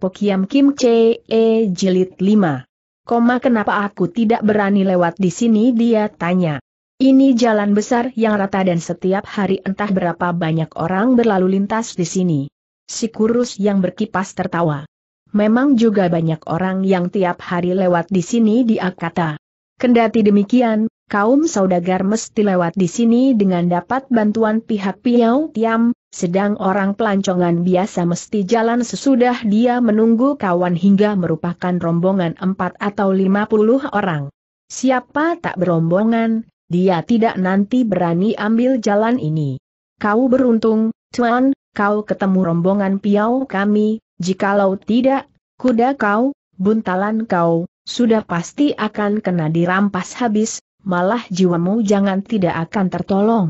Pokiam Kim Che E Jilid 5. Koma kenapa aku tidak berani lewat di sini dia tanya. Ini jalan besar yang rata dan setiap hari entah berapa banyak orang berlalu lintas di sini. Si kurus yang berkipas tertawa. Memang juga banyak orang yang tiap hari lewat di sini dia kata. Kendati demikian, kaum saudagar mesti lewat di sini dengan dapat bantuan pihak Piau Tiam, sedang orang pelancongan biasa mesti jalan sesudah dia menunggu kawan hingga merupakan rombongan empat atau lima puluh orang. Siapa tak berombongan, dia tidak nanti berani ambil jalan ini. Kau beruntung, Tuan, kau ketemu rombongan piau kami, jikalau tidak, kuda kau, buntalan kau, sudah pasti akan kena dirampas habis, malah jiwamu jangan tidak akan tertolong.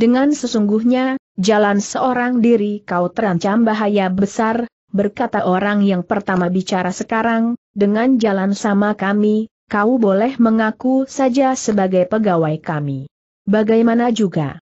Dengan sesungguhnya, jalan seorang diri kau terancam bahaya besar, berkata orang yang pertama bicara sekarang, dengan jalan sama kami, kau boleh mengaku saja sebagai pegawai kami. Bagaimana juga?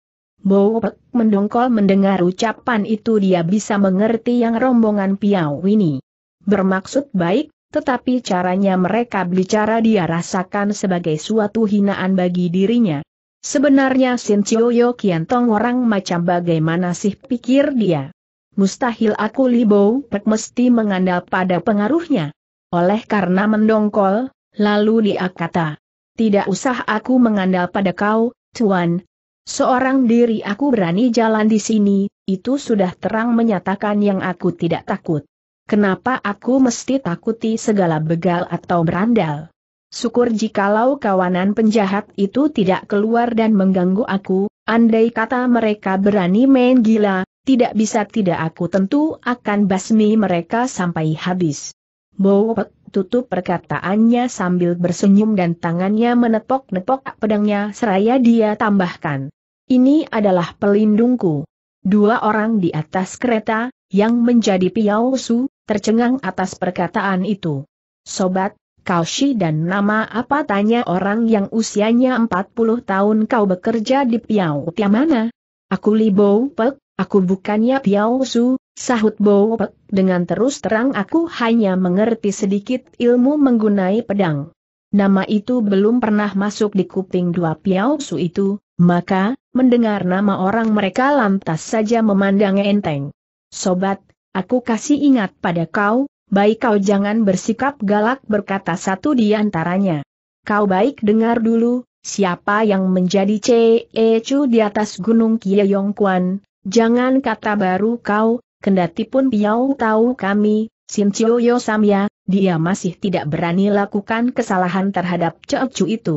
Bowpek mendongkol mendengar ucapan itu dia bisa mengerti yang rombongan Piau ini. Bermaksud baik, tetapi caranya mereka bicara dia rasakan sebagai suatu hinaan bagi dirinya. Sebenarnya Sin kian Tong orang macam bagaimana sih pikir dia? Mustahil aku libau, Pek mesti mengandal pada pengaruhnya. Oleh karena mendongkol, lalu dia kata, tidak usah aku mengandal pada kau, Tuan. Seorang diri aku berani jalan di sini, itu sudah terang menyatakan yang aku tidak takut. Kenapa aku mesti takuti segala begal atau berandal? Syukur jikalau kawanan penjahat itu tidak keluar dan mengganggu aku, andai kata mereka berani main gila, tidak bisa tidak aku tentu akan basmi mereka sampai habis. Bowok tutup perkataannya sambil bersenyum dan tangannya menepok-nepok pedangnya seraya dia tambahkan. Ini adalah pelindungku. Dua orang di atas kereta, yang menjadi piausu, tercengang atas perkataan itu. Sobat, Kau Kaushi dan nama apa tanya orang yang usianya 40 tahun kau bekerja di Piau Tia mana? Aku Li Bou Pek, aku bukannya Piau Su, sahut Bou Pek, dengan terus terang aku hanya mengerti sedikit ilmu menggunai pedang. Nama itu belum pernah masuk di kuping dua Piau Su itu, maka, mendengar nama orang mereka lantas saja memandang enteng. Sobat, aku kasih ingat pada kau, baik kau jangan bersikap galak berkata satu di antaranya. Kau baik dengar dulu, siapa yang menjadi Cecu di atas gunung Yong Kuan, jangan kata baru kau, kendati pun Piao tahu kami, Sin Chio Yo Samya, dia masih tidak berani lakukan kesalahan terhadap Cecu itu.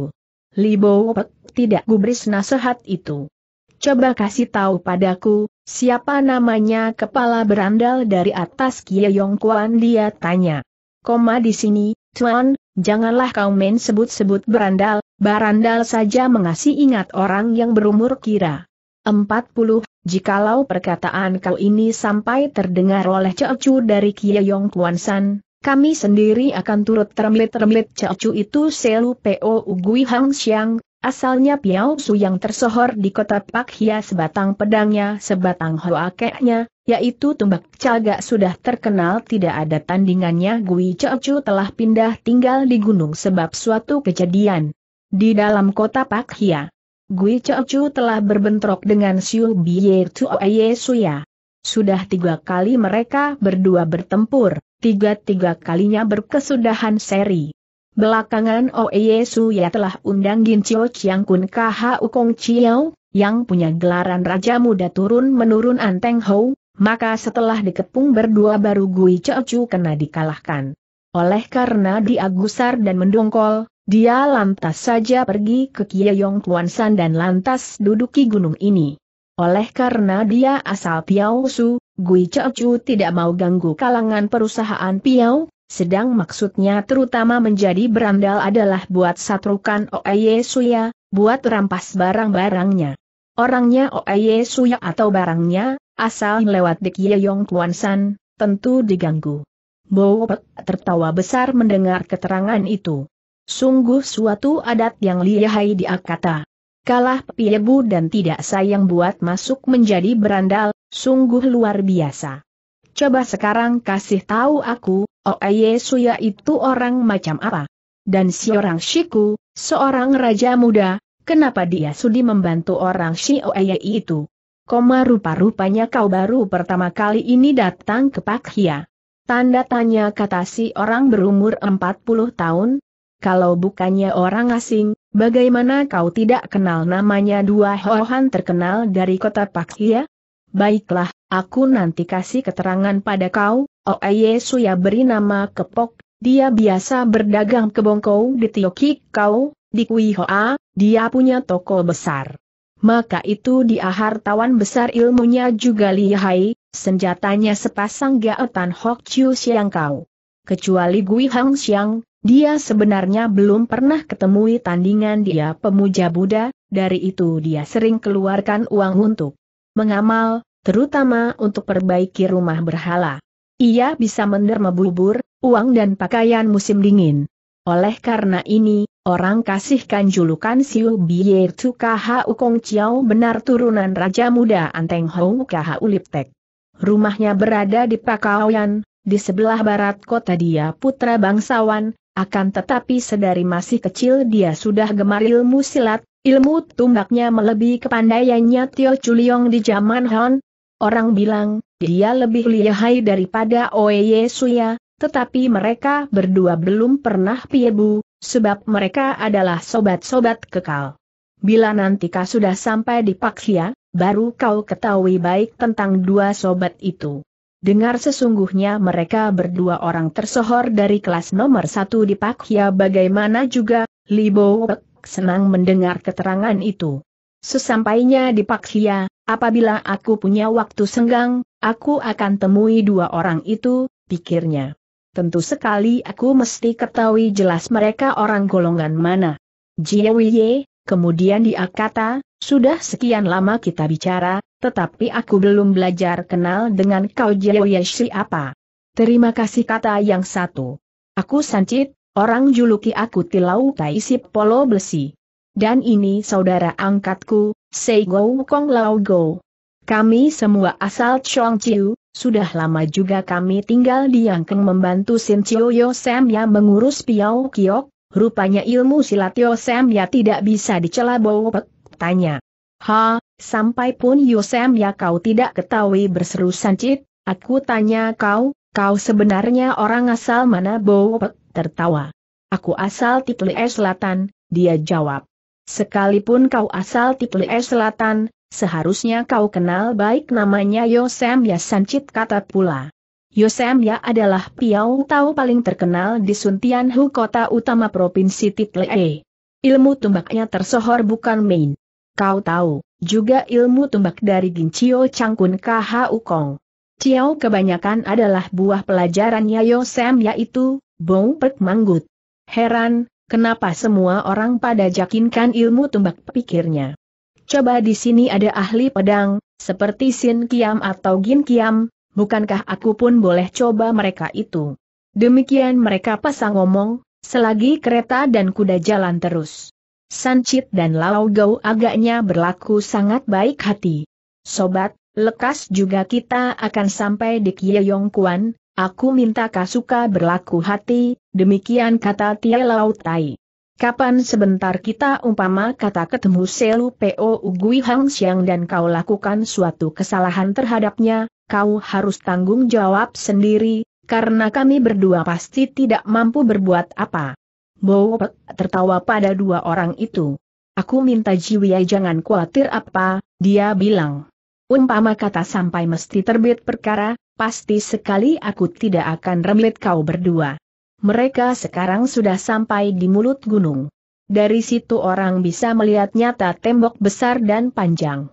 Libo Pek tidak gubris nasihat itu. Coba kasih tahu padaku, Siapa namanya kepala berandal dari atas Kia Yong Kuan dia tanya. Koma di sini, Tuan, janganlah kau main sebut-sebut berandal, barandal saja mengasih ingat orang yang berumur kira. 40, jikalau perkataan kau ini sampai terdengar oleh Cecu dari Kia Yong Kuan San, kami sendiri akan turut termelit-termelit Cecu itu Selu P.O. Ugui Hang Xiang, Asalnya Piao Su yang tersohor di kota Pak Hia sebatang pedangnya sebatang hoakeknya, yaitu tumbak caga sudah terkenal tidak ada tandingannya Gui Cheochu telah pindah tinggal di gunung sebab suatu kejadian. Di dalam kota Pak Hia, Gui Cheochu telah berbentrok dengan Xiu Biye Tuoye Suya. Sudah tiga kali mereka berdua bertempur, tiga-tiga kalinya berkesudahan seri. Belakangan Oe oh ya telah undang Gin Chio Chiang Kun U Kong Chiao, yang punya gelaran Raja Muda turun-menurun Anteng Hou, maka setelah dikepung berdua baru Gui Chu kena dikalahkan. Oleh karena dia gusar dan mendongkol, dia lantas saja pergi ke Kia Yong Kuan San dan lantas duduki gunung ini. Oleh karena dia asal Piao Su, Gui Chu tidak mau ganggu kalangan perusahaan Piao, sedang maksudnya terutama menjadi berandal adalah buat satrukan Oeye Suya, buat rampas barang-barangnya. Orangnya Oeye Suya atau barangnya, asal lewat yong kuan san, tentu diganggu. Bowopek tertawa besar mendengar keterangan itu. Sungguh suatu adat yang lihai dia kata. Kalah piebu dan tidak sayang buat masuk menjadi berandal, sungguh luar biasa. Coba sekarang kasih tahu aku, Oh, eh, Suya itu orang macam apa? Dan si orang Shiku, seorang raja muda, kenapa dia sudi membantu orang Shioye oh, eh, ya, itu? Koma rupa-rupanya kau baru pertama kali ini datang ke Hia. Tanda tanya kata si orang berumur 40 tahun, kalau bukannya orang asing, bagaimana kau tidak kenal namanya dua hohan terkenal dari kota Hia? Baiklah, aku nanti kasih keterangan pada kau, Suya beri nama Kepok, dia biasa berdagang ke Bongkou di kau, di Kuihoa, dia punya toko besar. Maka itu dia hartawan besar ilmunya juga lihai, senjatanya sepasang gaetan Hok Chiu Siang Kau. Kecuali Gui Hang Siang, dia sebenarnya belum pernah ketemui tandingan dia pemuja Buddha, dari itu dia sering keluarkan uang untuk mengamal, terutama untuk perbaiki rumah berhala. Ia bisa menderma bubur, uang dan pakaian musim dingin. Oleh karena ini, orang kasihkan julukan Siu Biye Tu Khau Kong Chiao benar turunan Raja Muda Anteng Hou Kahau Liptek. Rumahnya berada di Pakaoyan, di sebelah barat kota dia putra bangsawan, akan tetapi sedari masih kecil dia sudah gemar ilmu silat, ilmu tumbaknya melebihi kepandaiannya Tio Chuliong di zaman Han. Orang bilang, dia lebih lihai daripada Oye Suya, tetapi mereka berdua belum pernah piebu, sebab mereka adalah sobat-sobat kekal. Bila nanti kau sudah sampai di Paksia, baru kau ketahui baik tentang dua sobat itu. Dengar sesungguhnya mereka berdua orang tersohor dari kelas nomor satu di Paksia bagaimana juga, Libo senang mendengar keterangan itu. Sesampainya di Paksia, Apabila aku punya waktu senggang, aku akan temui dua orang itu, pikirnya. Tentu sekali aku mesti ketahui jelas mereka orang golongan mana. Jia Jiewiye, kemudian dia kata, sudah sekian lama kita bicara, tetapi aku belum belajar kenal dengan kau Jiewiye siapa. Terima kasih kata yang satu. Aku Sancit, orang juluki aku Tilau Taisip Polo Besi. Dan ini saudara angkatku, Sei Go Kong Lao Go. Kami semua asal Chong Chiu, sudah lama juga kami tinggal di Yangkeng membantu Sin Chiu Yo Sam yang mengurus Piao Kiok, rupanya ilmu silat Yo Sam ya tidak bisa dicela Bo tanya. Ha, sampai pun Yo Sam ya kau tidak ketahui berseru Sancit, aku tanya kau, kau sebenarnya orang asal mana Bo tertawa. Aku asal Title e Selatan, dia jawab. Sekalipun kau asal Tiple e Selatan, seharusnya kau kenal baik namanya Yosem Ya Sancit kata pula. Yosem Ya adalah Piau tahu paling terkenal di Hu kota utama Provinsi Title e. Ilmu tumbaknya tersohor bukan main. Kau tahu, juga ilmu tumbak dari Gincio Changkun KH Ukong. Ciao kebanyakan adalah buah pelajarannya Yosem yaitu, Bong Pek Manggut. Heran, Kenapa semua orang pada jakinkan ilmu tumbak pikirnya? Coba di sini ada ahli pedang, seperti Sin Kiam atau Gin Kiam, bukankah aku pun boleh coba mereka itu? Demikian mereka pasang ngomong, selagi kereta dan kuda jalan terus. Sancit dan Lao Gau agaknya berlaku sangat baik hati. Sobat, lekas juga kita akan sampai di Kieyong Kuan, Aku minta Kasuka berlaku hati, demikian kata Tia Lautai. Kapan sebentar kita umpama kata ketemu Selu P.O. Ugui Hang Xiang dan kau lakukan suatu kesalahan terhadapnya, kau harus tanggung jawab sendiri, karena kami berdua pasti tidak mampu berbuat apa. Bo tertawa pada dua orang itu. Aku minta Jiwia jangan khawatir apa, dia bilang. Umpama kata sampai mesti terbit perkara, pasti sekali aku tidak akan remlit kau berdua. Mereka sekarang sudah sampai di mulut gunung. Dari situ orang bisa melihat nyata tembok besar dan panjang.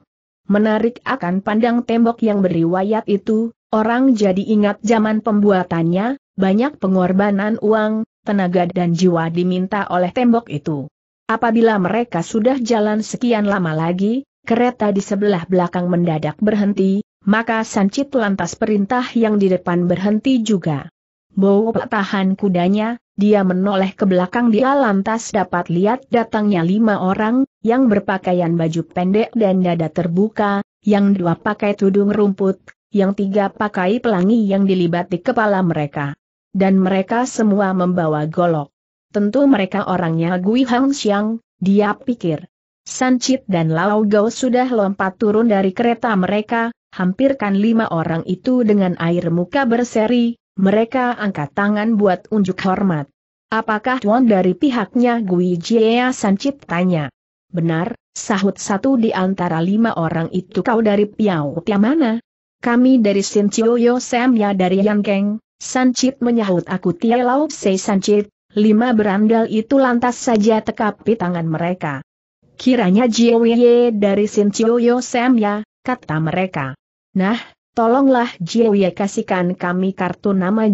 Menarik akan pandang tembok yang beriwayat itu, orang jadi ingat zaman pembuatannya, banyak pengorbanan uang, tenaga dan jiwa diminta oleh tembok itu. Apabila mereka sudah jalan sekian lama lagi, kereta di sebelah belakang mendadak berhenti, maka Sancit lantas perintah yang di depan berhenti juga. Bowo tahan kudanya, dia menoleh ke belakang dia lantas dapat lihat datangnya lima orang, yang berpakaian baju pendek dan dada terbuka, yang dua pakai tudung rumput, yang tiga pakai pelangi yang dilibat di kepala mereka. Dan mereka semua membawa golok. Tentu mereka orangnya Gui Hang Xiang, dia pikir. Sancit dan Lao Gao sudah lompat turun dari kereta mereka, hampirkan lima orang itu dengan air muka berseri, mereka angkat tangan buat unjuk hormat. Apakah tuan dari pihaknya Gui Jiea Sancit tanya? Benar, sahut satu di antara lima orang itu kau dari Piau Tia mana? Kami dari Sin Chiyo Sam ya dari Yangkeng, Sancit menyahut aku Tia Lao Se Sancit, lima berandal itu lantas saja tekapi tangan mereka. Kiranya Jiwiye dari Sinchioyo Sam ya, kata mereka. Nah, tolonglah Jiwiye kasihkan kami kartu nama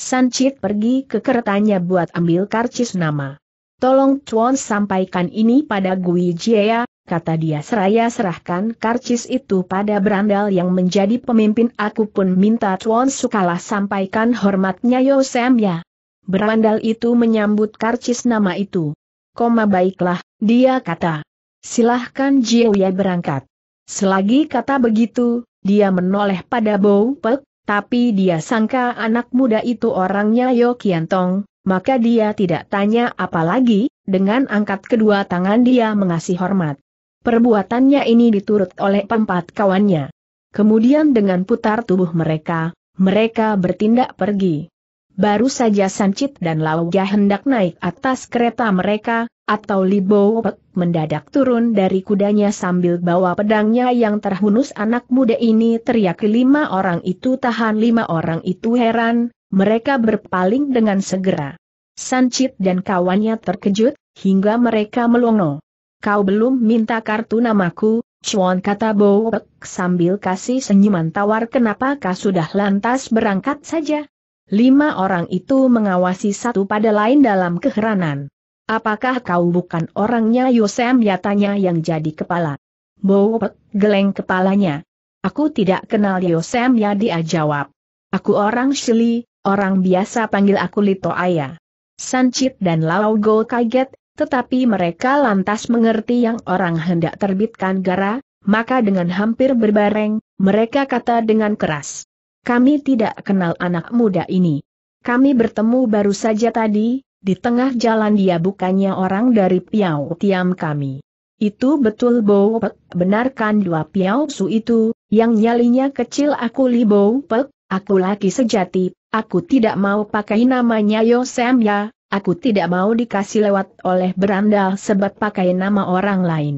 San Chit pergi ke keretanya buat ambil karcis nama. Tolong Chuan sampaikan ini pada Gui Jia, ya, kata dia seraya serahkan karcis itu pada berandal yang menjadi pemimpin aku pun minta Chuan sukalah sampaikan hormatnya Yo Sam ya. Berandal itu menyambut karcis nama itu. Koma baiklah, dia kata, silahkan Jioye berangkat. Selagi kata begitu, dia menoleh pada Bou Pek, tapi dia sangka anak muda itu orangnya Yo Tong, maka dia tidak tanya apa lagi, dengan angkat kedua tangan dia mengasih hormat. Perbuatannya ini diturut oleh empat kawannya. Kemudian dengan putar tubuh mereka, mereka bertindak pergi. Baru saja Sancit dan Lauja hendak naik atas kereta mereka, atau Libo Pek mendadak turun dari kudanya sambil bawa pedangnya yang terhunus anak muda ini teriak lima orang itu tahan lima orang itu heran, mereka berpaling dengan segera. Sancit dan kawannya terkejut, hingga mereka melongo. Kau belum minta kartu namaku, Chuan kata Bo sambil kasih senyuman tawar kenapa kau sudah lantas berangkat saja. Lima orang itu mengawasi satu pada lain dalam keheranan. Apakah kau bukan orangnya Yosem Yatanya yang jadi kepala? Bowet, geleng kepalanya. Aku tidak kenal Yosem ya dia jawab. Aku orang Shili, orang biasa panggil aku Lito Aya. Sancit dan Lao Go kaget, tetapi mereka lantas mengerti yang orang hendak terbitkan gara, maka dengan hampir berbareng, mereka kata dengan keras. Kami tidak kenal anak muda ini. Kami bertemu baru saja tadi, di tengah jalan dia bukannya orang dari Piau Tiam kami. Itu betul Bo Pek, benarkan dua Piau Su itu, yang nyalinya kecil aku Li Bo Pek, aku laki sejati, aku tidak mau pakai namanya Yo Sam ya, aku tidak mau dikasih lewat oleh berandal sebab pakai nama orang lain.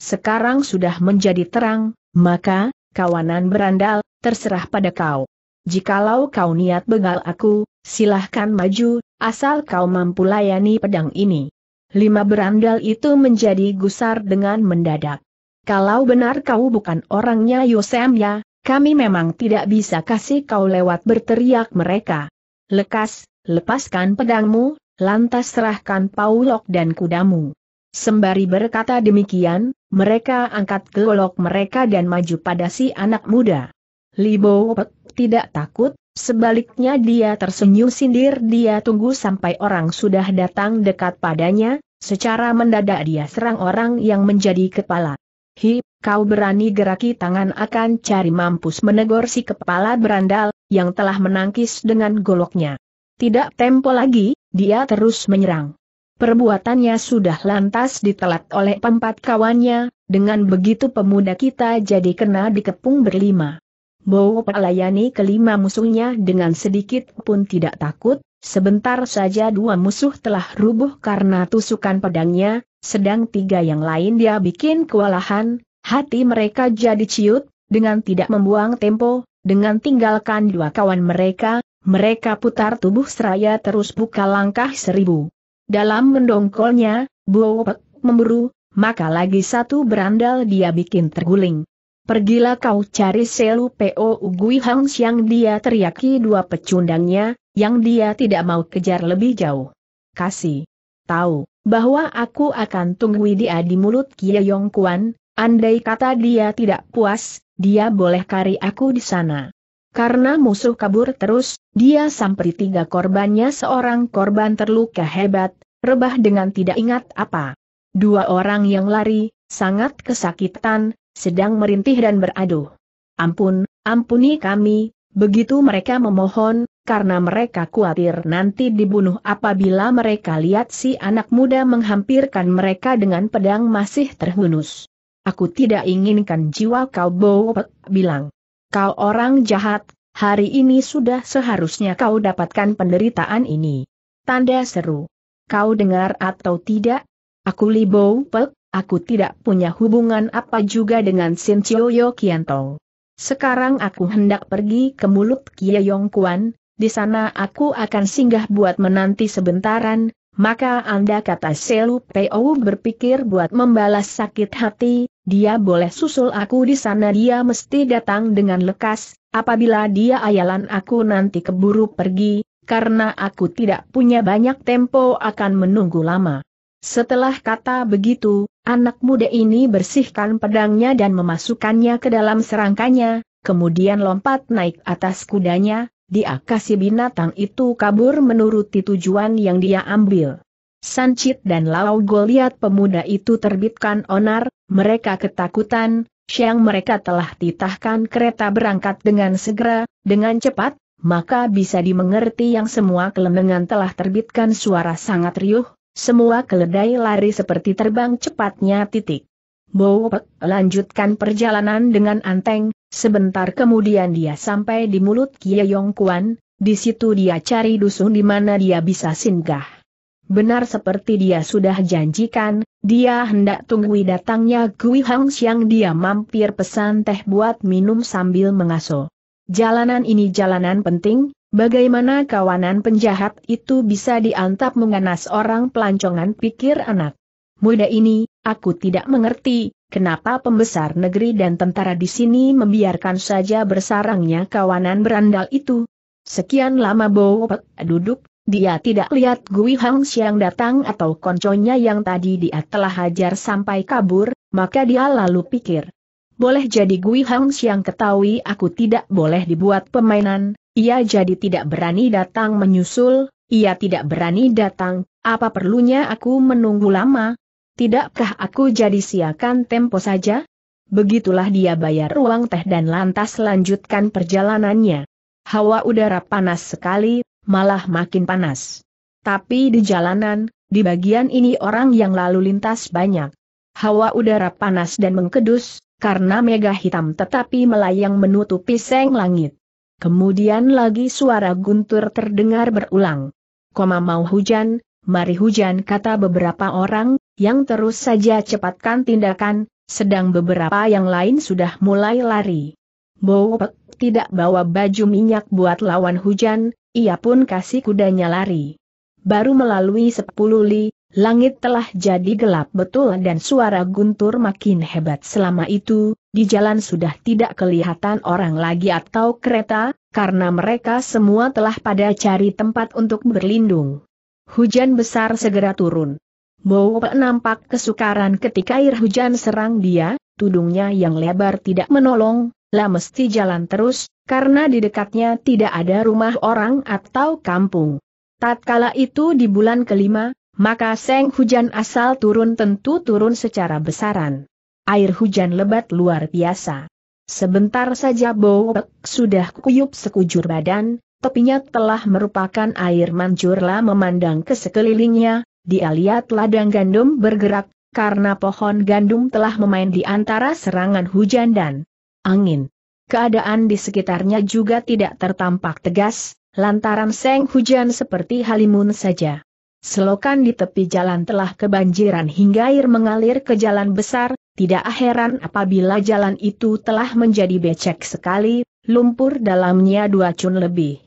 Sekarang sudah menjadi terang, maka, kawanan berandal, terserah pada kau. Jikalau kau niat begal aku, silahkan maju, Asal kau mampu layani pedang ini. Lima berandal itu menjadi gusar dengan mendadak. Kalau benar kau bukan orangnya Yosem, ya, kami memang tidak bisa kasih kau lewat berteriak mereka. Lekas, lepaskan pedangmu, lantas serahkan paulok dan kudamu. Sembari berkata demikian, mereka angkat golok mereka dan maju pada si anak muda. Libo tidak takut, Sebaliknya dia tersenyum sindir dia tunggu sampai orang sudah datang dekat padanya, secara mendadak dia serang orang yang menjadi kepala. Hi, kau berani geraki tangan akan cari mampus menegur si kepala berandal, yang telah menangkis dengan goloknya. Tidak tempo lagi, dia terus menyerang. Perbuatannya sudah lantas ditelat oleh empat kawannya, dengan begitu pemuda kita jadi kena dikepung berlima. Bau pelayani kelima musuhnya dengan sedikit pun tidak takut, sebentar saja dua musuh telah rubuh karena tusukan pedangnya, sedang tiga yang lain dia bikin kewalahan, hati mereka jadi ciut, dengan tidak membuang tempo, dengan tinggalkan dua kawan mereka, mereka putar tubuh seraya terus buka langkah seribu. Dalam mendongkolnya, Bowo memburu, maka lagi satu berandal dia bikin terguling. Pergilah kau cari Selu Po Ugui hang siang dia teriaki dua pecundangnya, yang dia tidak mau kejar lebih jauh. Kasih. Tahu, bahwa aku akan tunggu dia di mulut Kia Yong Kuan, andai kata dia tidak puas, dia boleh kari aku di sana. Karena musuh kabur terus, dia sampai tiga korbannya seorang korban terluka hebat, rebah dengan tidak ingat apa. Dua orang yang lari, sangat kesakitan, sedang merintih dan beradu. Ampun, ampuni kami, begitu mereka memohon, karena mereka khawatir nanti dibunuh apabila mereka lihat si anak muda menghampirkan mereka dengan pedang masih terhunus. Aku tidak inginkan jiwa kau bopek, bilang. Kau orang jahat, hari ini sudah seharusnya kau dapatkan penderitaan ini. Tanda seru. Kau dengar atau tidak? Aku Li Aku tidak punya hubungan apa juga dengan Sin Kian Kianto. Sekarang aku hendak pergi ke mulut Kia Yong Kuan, di sana aku akan singgah buat menanti sebentaran, maka Anda kata Selu Peo berpikir buat membalas sakit hati, dia boleh susul aku di sana dia mesti datang dengan lekas, apabila dia ayalan aku nanti keburu pergi, karena aku tidak punya banyak tempo akan menunggu lama. Setelah kata begitu, anak muda ini bersihkan pedangnya dan memasukkannya ke dalam serangkanya, kemudian lompat naik atas kudanya, dia kasih binatang itu kabur menuruti tujuan yang dia ambil. Sancit dan Lao Goliat pemuda itu terbitkan onar, mereka ketakutan, siang mereka telah titahkan kereta berangkat dengan segera, dengan cepat, maka bisa dimengerti yang semua kelemengan telah terbitkan suara sangat riuh, semua keledai lari seperti terbang cepatnya titik. Bowpek lanjutkan perjalanan dengan anteng, sebentar kemudian dia sampai di mulut Yong Kuan, di situ dia cari dusun di mana dia bisa singgah. Benar seperti dia sudah janjikan, dia hendak tunggu datangnya Gui Hang Xiang dia mampir pesan teh buat minum sambil mengaso. Jalanan ini jalanan penting, Bagaimana kawanan penjahat itu bisa diantap menganas orang pelancongan pikir anak muda ini, aku tidak mengerti, kenapa pembesar negeri dan tentara di sini membiarkan saja bersarangnya kawanan berandal itu. Sekian lama Bowopek duduk, dia tidak lihat Gui Hang Xiang datang atau konconya yang tadi dia telah hajar sampai kabur, maka dia lalu pikir. Boleh jadi Gui Hang Xiang ketahui aku tidak boleh dibuat pemainan, ia jadi tidak berani datang menyusul, ia tidak berani datang, apa perlunya aku menunggu lama? Tidakkah aku jadi siakan tempo saja? Begitulah dia bayar uang teh dan lantas lanjutkan perjalanannya. Hawa udara panas sekali, malah makin panas. Tapi di jalanan, di bagian ini orang yang lalu lintas banyak. Hawa udara panas dan mengkedus, karena mega hitam tetapi melayang menutupi seng langit. Kemudian lagi suara guntur terdengar berulang. Koma mau hujan, mari hujan kata beberapa orang, yang terus saja cepatkan tindakan, sedang beberapa yang lain sudah mulai lari. Bowpek tidak bawa baju minyak buat lawan hujan, ia pun kasih kudanya lari. Baru melalui sepuluh li, Langit telah jadi gelap betul dan suara guntur makin hebat selama itu, di jalan sudah tidak kelihatan orang lagi atau kereta, karena mereka semua telah pada cari tempat untuk berlindung. Hujan besar segera turun. Bowo nampak kesukaran ketika air hujan serang dia, tudungnya yang lebar tidak menolong, lah mesti jalan terus, karena di dekatnya tidak ada rumah orang atau kampung. Tatkala itu di bulan kelima, maka seng hujan asal turun tentu turun secara besaran. Air hujan lebat luar biasa. Sebentar saja Bowek sudah kuyup sekujur badan, tepinya telah merupakan air mancurlah memandang ke sekelilingnya, dia lihat ladang gandum bergerak, karena pohon gandum telah memain di antara serangan hujan dan angin. Keadaan di sekitarnya juga tidak tertampak tegas, lantaran seng hujan seperti halimun saja. Selokan di tepi jalan telah kebanjiran hingga air mengalir ke jalan besar, tidak heran apabila jalan itu telah menjadi becek sekali, lumpur dalamnya dua cun lebih.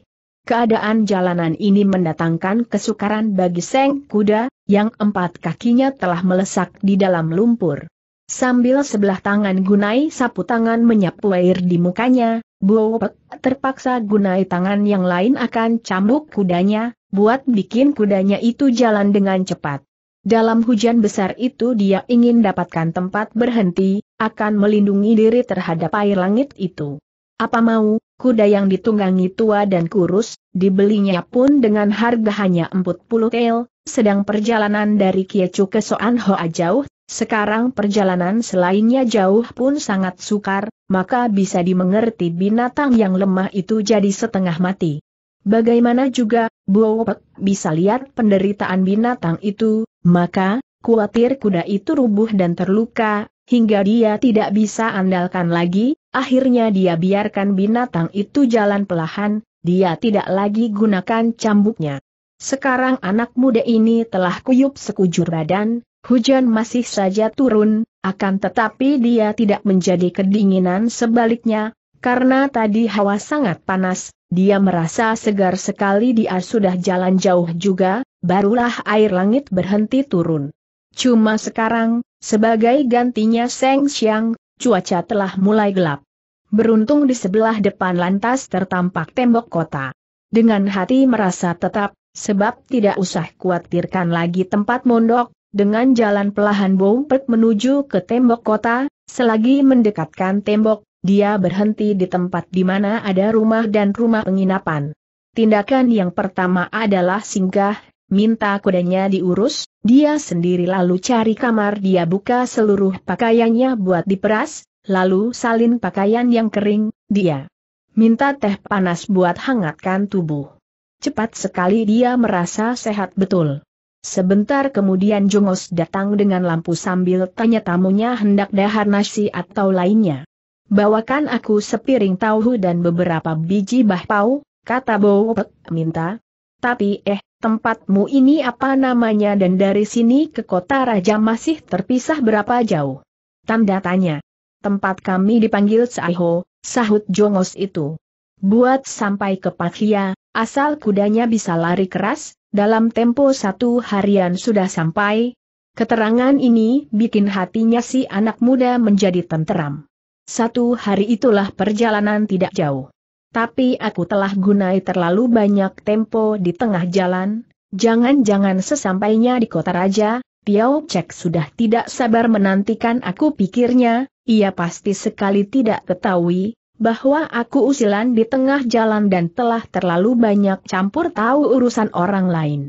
Keadaan jalanan ini mendatangkan kesukaran bagi Seng Kuda, yang empat kakinya telah melesak di dalam lumpur. Sambil sebelah tangan Gunai sapu tangan menyapu air di mukanya, Buopek terpaksa Gunai tangan yang lain akan cambuk kudanya, buat bikin kudanya itu jalan dengan cepat. Dalam hujan besar itu dia ingin dapatkan tempat berhenti, akan melindungi diri terhadap air langit itu. Apa mau, kuda yang ditunggangi tua dan kurus, dibelinya pun dengan harga hanya 40 tel, sedang perjalanan dari Kiecu ke Soan Hoa jauh, sekarang perjalanan selainnya jauh pun sangat sukar, maka bisa dimengerti binatang yang lemah itu jadi setengah mati. Bagaimana juga, Buopek bisa lihat penderitaan binatang itu, maka, kuatir kuda itu rubuh dan terluka, hingga dia tidak bisa andalkan lagi, akhirnya dia biarkan binatang itu jalan pelahan, dia tidak lagi gunakan cambuknya. Sekarang anak muda ini telah kuyup sekujur badan, hujan masih saja turun, akan tetapi dia tidak menjadi kedinginan sebaliknya, karena tadi hawa sangat panas, dia merasa segar sekali dia sudah jalan jauh juga, barulah air langit berhenti turun. Cuma sekarang, sebagai gantinya Seng Xiang, cuaca telah mulai gelap. Beruntung di sebelah depan lantas tertampak tembok kota. Dengan hati merasa tetap, sebab tidak usah khawatirkan lagi tempat mondok, dengan jalan pelahan Bompet menuju ke tembok kota, selagi mendekatkan tembok, dia berhenti di tempat di mana ada rumah dan rumah penginapan. Tindakan yang pertama adalah singgah, minta kudanya diurus, dia sendiri lalu cari kamar dia buka seluruh pakaiannya buat diperas, lalu salin pakaian yang kering, dia minta teh panas buat hangatkan tubuh. Cepat sekali dia merasa sehat betul. Sebentar kemudian Jongos datang dengan lampu sambil tanya tamunya hendak dahar nasi atau lainnya. Bawakan aku sepiring tahu dan beberapa biji bahpau, kata Bowopek, minta. Tapi eh, tempatmu ini apa namanya dan dari sini ke kota raja masih terpisah berapa jauh? Tanda tanya. Tempat kami dipanggil Saiho, sahut Jongos itu. Buat sampai ke Pakia, asal kudanya bisa lari keras, dalam tempo satu harian sudah sampai. Keterangan ini bikin hatinya si anak muda menjadi tenteram. Satu hari itulah perjalanan tidak jauh. Tapi aku telah gunai terlalu banyak tempo di tengah jalan, jangan-jangan sesampainya di kota raja, Piao Cek sudah tidak sabar menantikan aku pikirnya, ia pasti sekali tidak ketahui, bahwa aku usilan di tengah jalan dan telah terlalu banyak campur tahu urusan orang lain.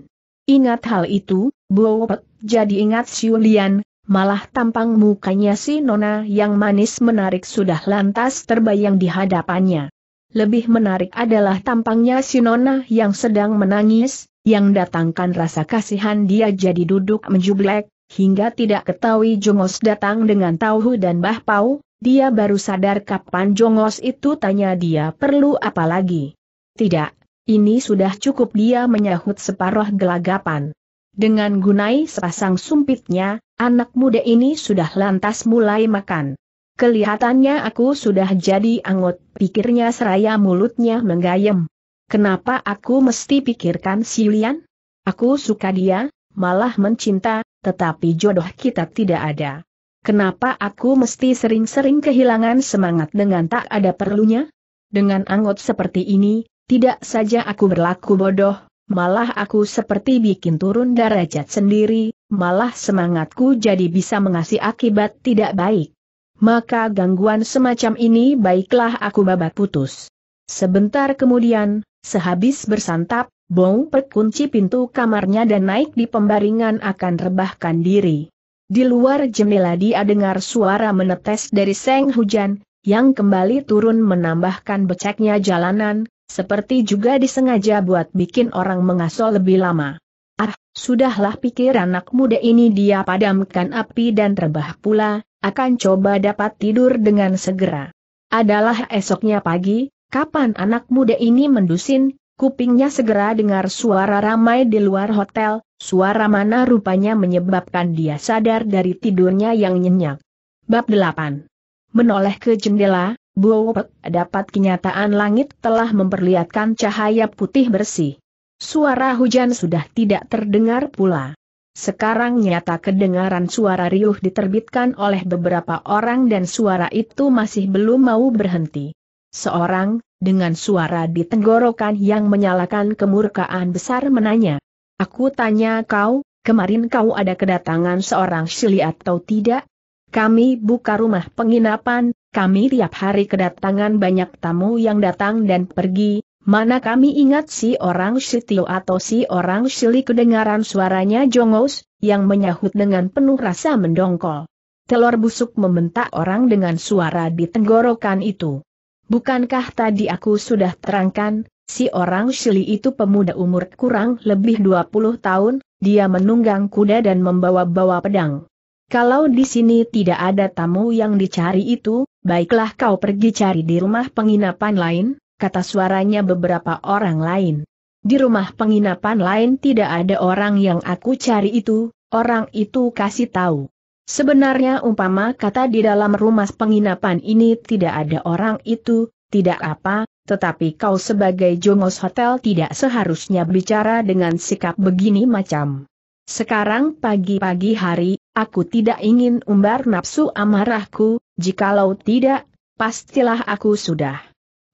Ingat hal itu, Bo Pek, jadi ingat Siulian, Malah tampang mukanya si Nona yang manis menarik sudah lantas terbayang di hadapannya. Lebih menarik adalah tampangnya si Nona yang sedang menangis, yang datangkan rasa kasihan dia jadi duduk menjublek, hingga tidak ketahui Jongos datang dengan tahu dan bahpau, dia baru sadar kapan Jongos itu tanya dia perlu apa lagi. Tidak, ini sudah cukup dia menyahut separuh gelagapan. Dengan gunai sepasang sumpitnya, anak muda ini sudah lantas mulai makan. Kelihatannya aku sudah jadi anggot, pikirnya seraya mulutnya menggayem. Kenapa aku mesti pikirkan si Lian? Aku suka dia, malah mencinta, tetapi jodoh kita tidak ada. Kenapa aku mesti sering-sering kehilangan semangat dengan tak ada perlunya? Dengan anggot seperti ini, tidak saja aku berlaku bodoh, malah aku seperti bikin turun derajat sendiri, malah semangatku jadi bisa mengasih akibat tidak baik. Maka gangguan semacam ini baiklah aku babat putus. Sebentar kemudian, sehabis bersantap, Bong perkunci pintu kamarnya dan naik di pembaringan akan rebahkan diri. Di luar jendela dia dengar suara menetes dari seng hujan, yang kembali turun menambahkan beceknya jalanan, seperti juga disengaja buat bikin orang mengasol lebih lama. Ah, sudahlah pikir anak muda ini dia padamkan api dan rebah pula, akan coba dapat tidur dengan segera. Adalah esoknya pagi, kapan anak muda ini mendusin, Kupingnya segera dengar suara ramai di luar hotel, suara mana rupanya menyebabkan dia sadar dari tidurnya yang nyenyak. Bab 8 Menoleh ke jendela, Buopek, dapat kenyataan langit telah memperlihatkan cahaya putih bersih. Suara hujan sudah tidak terdengar pula. Sekarang nyata kedengaran suara riuh diterbitkan oleh beberapa orang dan suara itu masih belum mau berhenti. Seorang, dengan suara di tenggorokan yang menyalakan kemurkaan besar menanya. Aku tanya kau, kemarin kau ada kedatangan seorang sili atau tidak? Kami buka rumah penginapan, kami tiap hari kedatangan banyak tamu yang datang dan pergi, mana kami ingat si orang Sitio atau si orang Sili kedengaran suaranya jongos, yang menyahut dengan penuh rasa mendongkol. Telur busuk membentak orang dengan suara di tenggorokan itu. Bukankah tadi aku sudah terangkan, si orang Sili itu pemuda umur kurang lebih 20 tahun, dia menunggang kuda dan membawa-bawa pedang. Kalau di sini tidak ada tamu yang dicari itu, baiklah kau pergi cari di rumah penginapan lain, kata suaranya beberapa orang lain. Di rumah penginapan lain tidak ada orang yang aku cari itu, orang itu kasih tahu. Sebenarnya umpama kata di dalam rumah penginapan ini tidak ada orang itu, tidak apa, tetapi kau sebagai jongos hotel tidak seharusnya bicara dengan sikap begini macam. Sekarang pagi-pagi hari, aku tidak ingin umbar nafsu amarahku, jikalau tidak, pastilah aku sudah.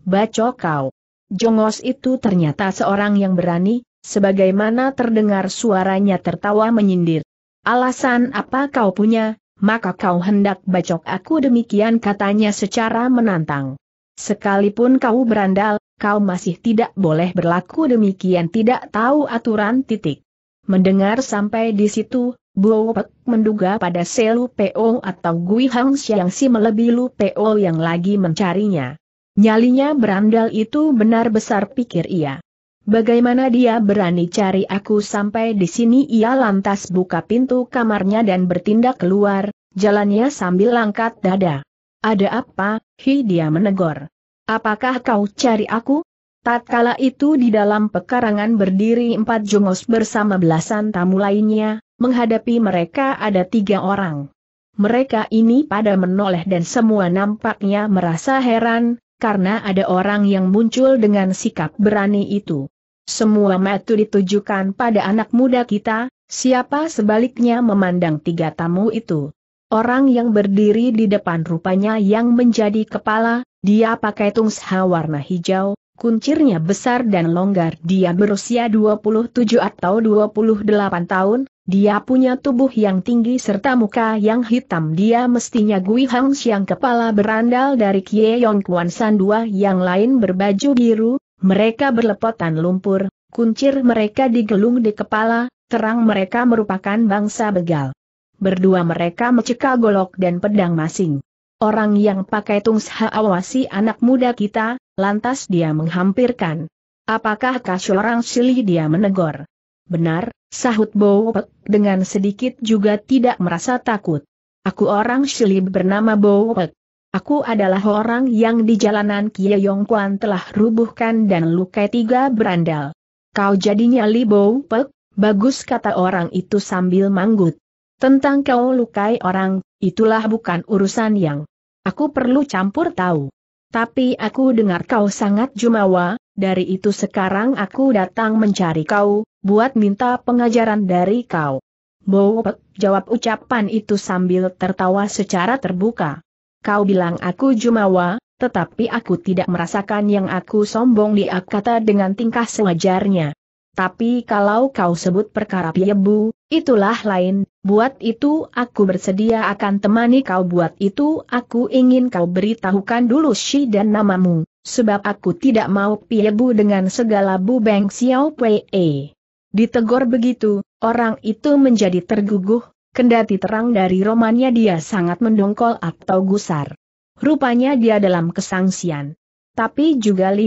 Baco kau. Jongos itu ternyata seorang yang berani, sebagaimana terdengar suaranya tertawa menyindir. Alasan apa kau punya, maka kau hendak bacok aku demikian katanya secara menantang. Sekalipun kau berandal, kau masih tidak boleh berlaku demikian tidak tahu aturan titik. Mendengar sampai di situ, Bo Pek menduga pada Selu Po atau Gui Hang Xiang Si melebihi Lu Po yang lagi mencarinya. Nyalinya berandal itu benar besar pikir ia. Bagaimana dia berani cari aku sampai di sini ia lantas buka pintu kamarnya dan bertindak keluar, jalannya sambil langkat dada. Ada apa, hi dia menegor. Apakah kau cari aku? Tatkala itu di dalam pekarangan berdiri empat jongos bersama belasan tamu lainnya, menghadapi mereka ada tiga orang. Mereka ini pada menoleh dan semua nampaknya merasa heran, karena ada orang yang muncul dengan sikap berani itu. Semua metu ditujukan pada anak muda kita, siapa sebaliknya memandang tiga tamu itu. Orang yang berdiri di depan rupanya yang menjadi kepala, dia pakai tungsha warna hijau, kuncirnya besar dan longgar. Dia berusia 27 atau 28 tahun, dia punya tubuh yang tinggi serta muka yang hitam. Dia mestinya Gui Hang Xiang kepala berandal dari Kie Yong Kuan San dua yang lain berbaju biru, mereka berlepotan lumpur, kuncir mereka digelung di kepala, terang mereka merupakan bangsa begal. Berdua mereka mencekal golok dan pedang masing. Orang yang pakai tungs awasi anak muda kita, lantas dia menghampirkan. Apakah orang sili dia menegur? Benar, sahut Bowopek dengan sedikit juga tidak merasa takut. Aku orang sili bernama Bowopek. Aku adalah orang yang di jalanan Yong Kuan telah rubuhkan dan lukai tiga berandal. Kau jadinya Li Bowopek, bagus kata orang itu sambil manggut. Tentang kau lukai orang, Itulah bukan urusan yang aku perlu campur tahu. Tapi aku dengar kau sangat jumawa, dari itu sekarang aku datang mencari kau, buat minta pengajaran dari kau. Bowpek jawab ucapan itu sambil tertawa secara terbuka. Kau bilang aku jumawa, tetapi aku tidak merasakan yang aku sombong dia kata dengan tingkah sewajarnya. Tapi kalau kau sebut perkara Piyebu, itulah lain, buat itu aku bersedia akan temani kau buat itu aku ingin kau beritahukan dulu si dan namamu, sebab aku tidak mau Piyebu dengan segala bubeng Xiao Pei. Ditegor begitu, orang itu menjadi terguguh, kendati terang dari romannya dia sangat mendongkol atau gusar. Rupanya dia dalam kesangsian. Tapi juga Li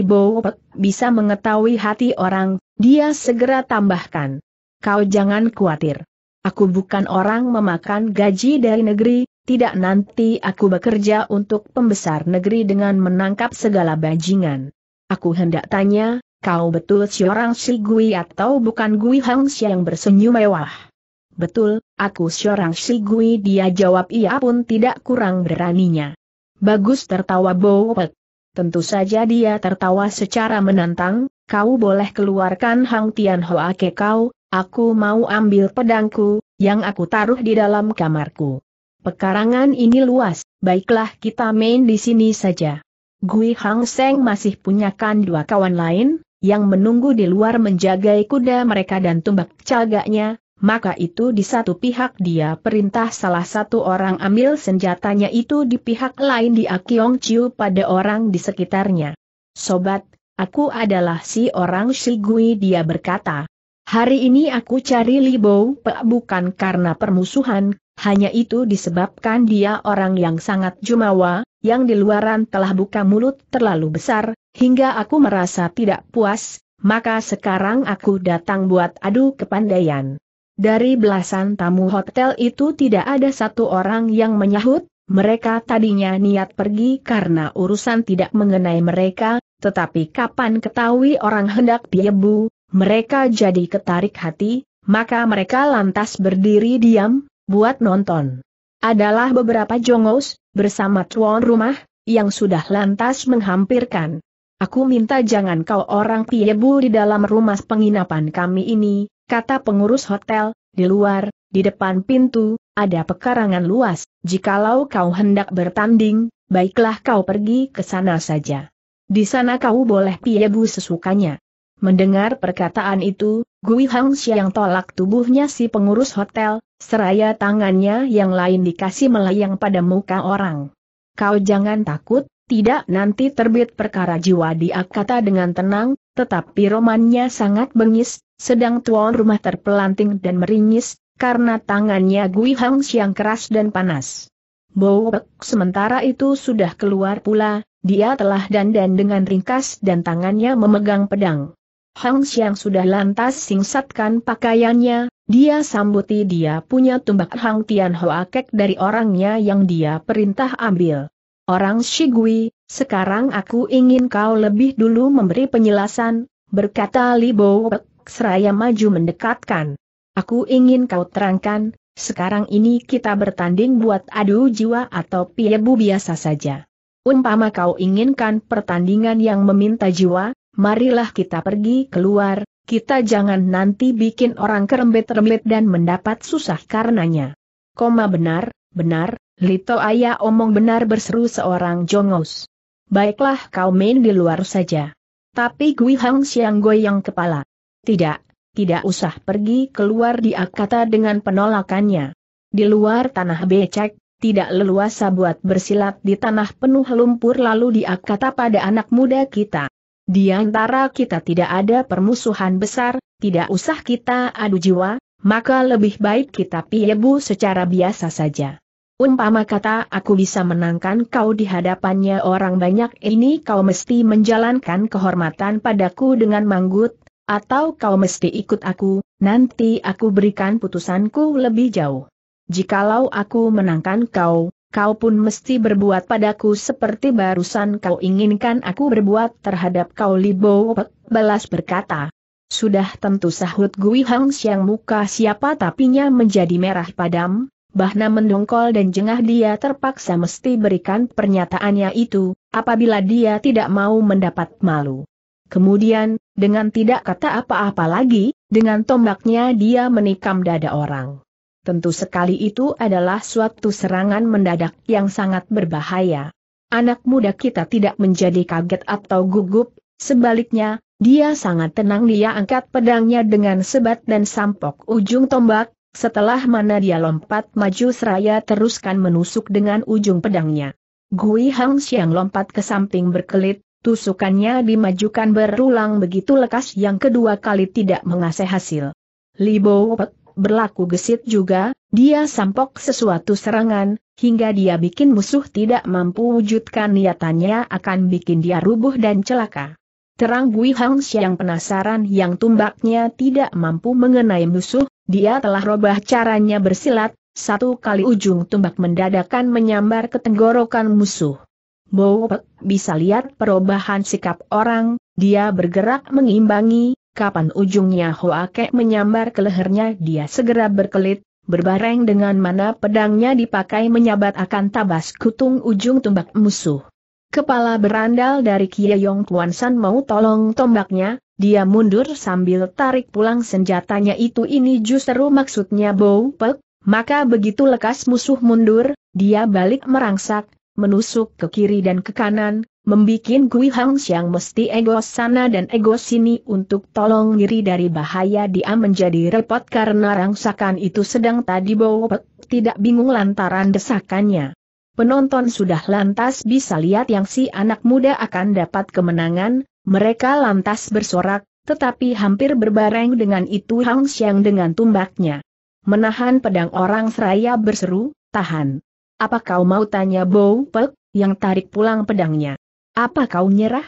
bisa mengetahui hati orang, dia segera tambahkan. Kau jangan khawatir. Aku bukan orang memakan gaji dari negeri, tidak nanti aku bekerja untuk pembesar negeri dengan menangkap segala bajingan. Aku hendak tanya, kau betul si orang si Gui atau bukan Gui Hang yang bersenyum mewah? Betul, aku si si Gui dia jawab ia pun tidak kurang beraninya. Bagus tertawa Bowek. Tentu saja dia tertawa secara menantang, kau boleh keluarkan Hang Tian Hoa ke kau, aku mau ambil pedangku, yang aku taruh di dalam kamarku. Pekarangan ini luas, baiklah kita main di sini saja. Gui Hang Seng masih punyakan dua kawan lain, yang menunggu di luar menjaga kuda mereka dan tumbak cagaknya, maka itu di satu pihak dia perintah salah satu orang ambil senjatanya itu di pihak lain di Akiong Chiu pada orang di sekitarnya. Sobat, aku adalah si orang Shigui dia berkata. Hari ini aku cari Li pe bukan karena permusuhan, hanya itu disebabkan dia orang yang sangat jumawa, yang di luaran telah buka mulut terlalu besar, hingga aku merasa tidak puas, maka sekarang aku datang buat adu kepandaian. Dari belasan tamu hotel itu tidak ada satu orang yang menyahut, mereka tadinya niat pergi karena urusan tidak mengenai mereka, tetapi kapan ketahui orang hendak diebu, mereka jadi ketarik hati, maka mereka lantas berdiri diam, buat nonton. Adalah beberapa jongos, bersama tuan rumah, yang sudah lantas menghampirkan. Aku minta jangan kau orang piebu di dalam rumah penginapan kami ini, kata pengurus hotel, di luar, di depan pintu, ada pekarangan luas, jikalau kau hendak bertanding, baiklah kau pergi ke sana saja. Di sana kau boleh piebu sesukanya. Mendengar perkataan itu, Gui Hang Xiang tolak tubuhnya si pengurus hotel, seraya tangannya yang lain dikasih melayang pada muka orang. Kau jangan takut, tidak nanti terbit perkara jiwa dia kata dengan tenang, tetapi romannya sangat bengis, sedang tuan rumah terpelanting dan meringis, karena tangannya Gui Hang siang keras dan panas. Bowek sementara itu sudah keluar pula, dia telah dandan dengan ringkas dan tangannya memegang pedang. Hang Xiang sudah lantas singsatkan pakaiannya, dia sambuti dia punya tumbak Hang Tian Hoakek dari orangnya yang dia perintah ambil. Orang Shigui, sekarang aku ingin kau lebih dulu memberi penjelasan, berkata Li Bowek seraya maju mendekatkan. Aku ingin kau terangkan, sekarang ini kita bertanding buat adu jiwa atau piebu biasa saja. Umpama kau inginkan pertandingan yang meminta jiwa, marilah kita pergi keluar, kita jangan nanti bikin orang kerembet-rembet dan mendapat susah karenanya. Koma benar, benar, Lito Ayah omong benar berseru seorang jongos. Baiklah kau main di luar saja. Tapi Gui Hang siang goyang kepala. Tidak, tidak usah pergi keluar dia kata dengan penolakannya. Di luar tanah becek, tidak leluasa buat bersilat di tanah penuh lumpur lalu dia kata pada anak muda kita. Di antara kita tidak ada permusuhan besar, tidak usah kita adu jiwa, maka lebih baik kita piyebu secara biasa saja. Umpama kata aku bisa menangkan kau di hadapannya orang banyak ini kau mesti menjalankan kehormatan padaku dengan manggut, atau kau mesti ikut aku, nanti aku berikan putusanku lebih jauh. Jikalau aku menangkan kau, kau pun mesti berbuat padaku seperti barusan kau inginkan aku berbuat terhadap kau Libo Pek, balas berkata. Sudah tentu sahut Gui Hang Siang muka siapa tapinya menjadi merah padam, Bahna mendongkol dan jengah dia terpaksa mesti berikan pernyataannya itu, apabila dia tidak mau mendapat malu. Kemudian, dengan tidak kata apa-apa lagi, dengan tombaknya dia menikam dada orang. Tentu sekali itu adalah suatu serangan mendadak yang sangat berbahaya. Anak muda kita tidak menjadi kaget atau gugup, sebaliknya, dia sangat tenang dia angkat pedangnya dengan sebat dan sampok ujung tombak, setelah mana dia lompat maju seraya teruskan menusuk dengan ujung pedangnya. Gui Hang Xiang lompat ke samping berkelit, Tusukannya dimajukan berulang begitu lekas yang kedua kali tidak mengasih hasil. Libo Pek berlaku gesit juga, dia sampok sesuatu serangan, hingga dia bikin musuh tidak mampu wujudkan niatannya akan bikin dia rubuh dan celaka. Terang Gui Hang yang penasaran yang tumbaknya tidak mampu mengenai musuh, dia telah robah caranya bersilat, satu kali ujung tumbak mendadakan menyambar ke tenggorokan musuh. Mo bisa lihat perubahan sikap orang, dia bergerak mengimbangi, kapan ujungnya Hoake menyambar ke lehernya dia segera berkelit, berbareng dengan mana pedangnya dipakai menyabat akan tabas kutung ujung tombak musuh. Kepala berandal dari Kia Yong Kuan San mau tolong tombaknya, dia mundur sambil tarik pulang senjatanya itu ini justru maksudnya Bow Pek, maka begitu lekas musuh mundur, dia balik merangsak, menusuk ke kiri dan ke kanan, membikin Gui Hang Xiang mesti ego sana dan ego sini untuk tolong diri dari bahaya dia menjadi repot karena rangsakan itu sedang tadi Bowopek tidak bingung lantaran desakannya. Penonton sudah lantas bisa lihat yang si anak muda akan dapat kemenangan, mereka lantas bersorak, tetapi hampir berbareng dengan itu Hang Xiang dengan tumbaknya. Menahan pedang orang seraya berseru, tahan. Apa kau mau tanya Bow Pek, yang tarik pulang pedangnya? Apa kau nyerah?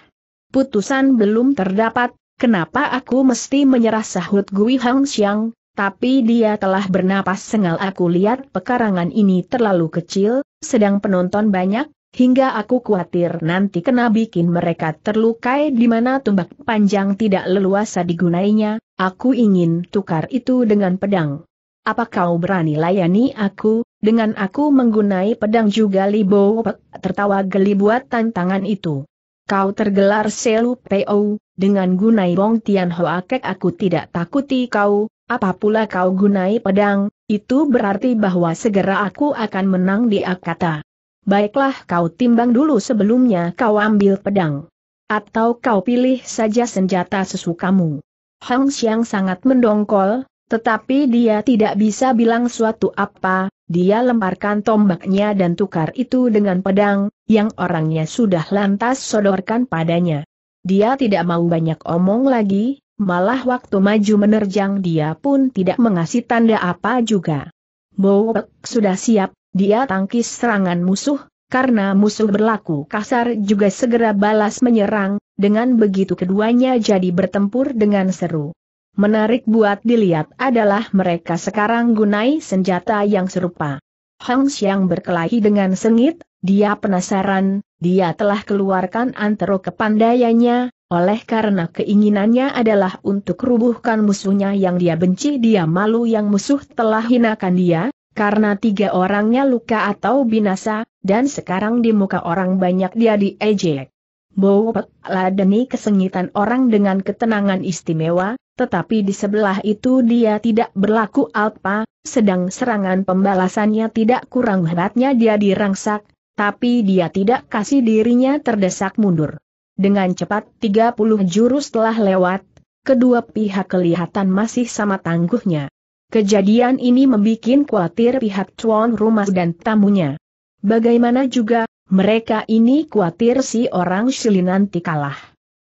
Putusan belum terdapat, kenapa aku mesti menyerah sahut Gui Hang Xiang, tapi dia telah bernapas sengal aku lihat pekarangan ini terlalu kecil, sedang penonton banyak, hingga aku khawatir nanti kena bikin mereka terlukai di mana tumbak panjang tidak leluasa digunainya, aku ingin tukar itu dengan pedang. Apa kau berani layani aku, dengan aku menggunai pedang juga Libo Pek, tertawa geli buat tantangan itu. Kau tergelar selu PO, dengan gunai Bong Tian Hoa aku tidak takuti kau, Apapula kau gunai pedang, itu berarti bahwa segera aku akan menang di Akata. Baiklah kau timbang dulu sebelumnya kau ambil pedang. Atau kau pilih saja senjata sesukamu. Hang Xiang sangat mendongkol, tetapi dia tidak bisa bilang suatu apa, dia lemparkan tombaknya dan tukar itu dengan pedang, yang orangnya sudah lantas sodorkan padanya. Dia tidak mau banyak omong lagi, malah waktu maju menerjang dia pun tidak mengasih tanda apa juga. Bowek sudah siap, dia tangkis serangan musuh, karena musuh berlaku kasar juga segera balas menyerang, dengan begitu keduanya jadi bertempur dengan seru. Menarik buat dilihat adalah mereka sekarang gunai senjata yang serupa. Hang Xiang berkelahi dengan sengit, dia penasaran, dia telah keluarkan antero kepandaiannya, oleh karena keinginannya adalah untuk rubuhkan musuhnya yang dia benci dia malu yang musuh telah hinakan dia, karena tiga orangnya luka atau binasa, dan sekarang di muka orang banyak dia diejek. Pek ladeni kesengitan orang dengan ketenangan istimewa, tetapi di sebelah itu dia tidak berlaku alpa, sedang serangan pembalasannya tidak kurang hebatnya dia dirangsak, tapi dia tidak kasih dirinya terdesak mundur. Dengan cepat 30 jurus telah lewat, kedua pihak kelihatan masih sama tangguhnya. Kejadian ini membuat khawatir pihak tuan rumah dan tamunya. Bagaimana juga, mereka ini khawatir si orang Shili nanti kalah.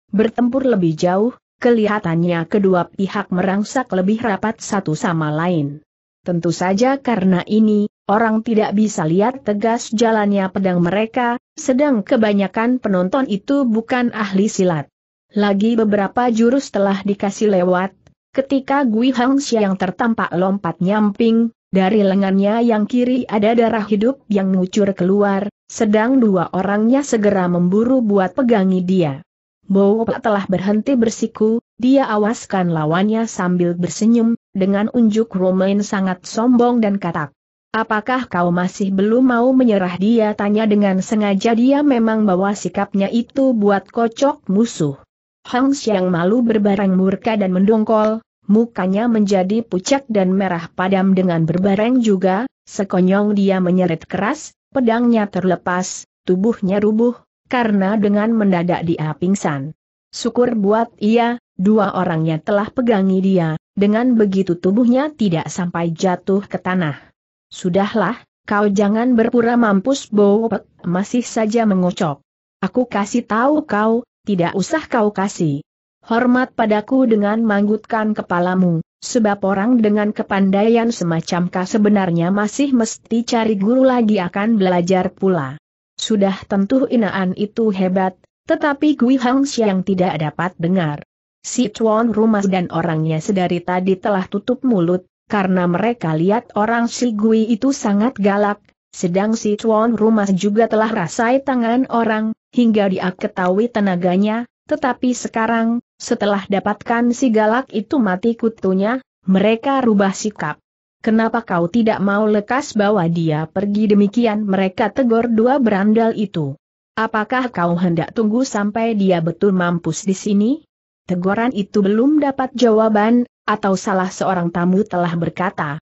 Bertempur lebih jauh, Kelihatannya kedua pihak merangsak lebih rapat satu sama lain. Tentu saja karena ini, orang tidak bisa lihat tegas jalannya pedang mereka, sedang kebanyakan penonton itu bukan ahli silat. Lagi beberapa jurus telah dikasih lewat, ketika Gui Hangxia yang tertampak lompat nyamping, dari lengannya yang kiri ada darah hidup yang ngucur keluar, sedang dua orangnya segera memburu buat pegangi dia. Bowo telah berhenti bersiku, dia awaskan lawannya sambil bersenyum, dengan unjuk Romain sangat sombong dan katak. Apakah kau masih belum mau menyerah dia tanya dengan sengaja dia memang bawa sikapnya itu buat kocok musuh. Hang Xiang malu berbaring murka dan mendongkol, mukanya menjadi pucat dan merah padam dengan berbaring juga, sekonyong dia menyeret keras, pedangnya terlepas, tubuhnya rubuh, karena dengan mendadak dia pingsan. Syukur buat ia, dua orangnya telah pegangi dia, dengan begitu tubuhnya tidak sampai jatuh ke tanah. Sudahlah, kau jangan berpura mampus bopek, masih saja mengocok. Aku kasih tahu kau, tidak usah kau kasih. Hormat padaku dengan manggutkan kepalamu, sebab orang dengan kepandaian semacam kau sebenarnya masih mesti cari guru lagi akan belajar pula. Sudah tentu inaan itu hebat, tetapi Gui Hang Xiang tidak dapat dengar. Si Chuan rumah dan orangnya sedari tadi telah tutup mulut, karena mereka lihat orang si Gui itu sangat galak, sedang si Chuan rumah juga telah rasai tangan orang, hingga dia ketahui tenaganya, tetapi sekarang, setelah dapatkan si galak itu mati kutunya, mereka rubah sikap. Kenapa kau tidak mau lekas bawa dia pergi demikian mereka tegur dua berandal itu? Apakah kau hendak tunggu sampai dia betul mampus di sini? Teguran itu belum dapat jawaban, atau salah seorang tamu telah berkata.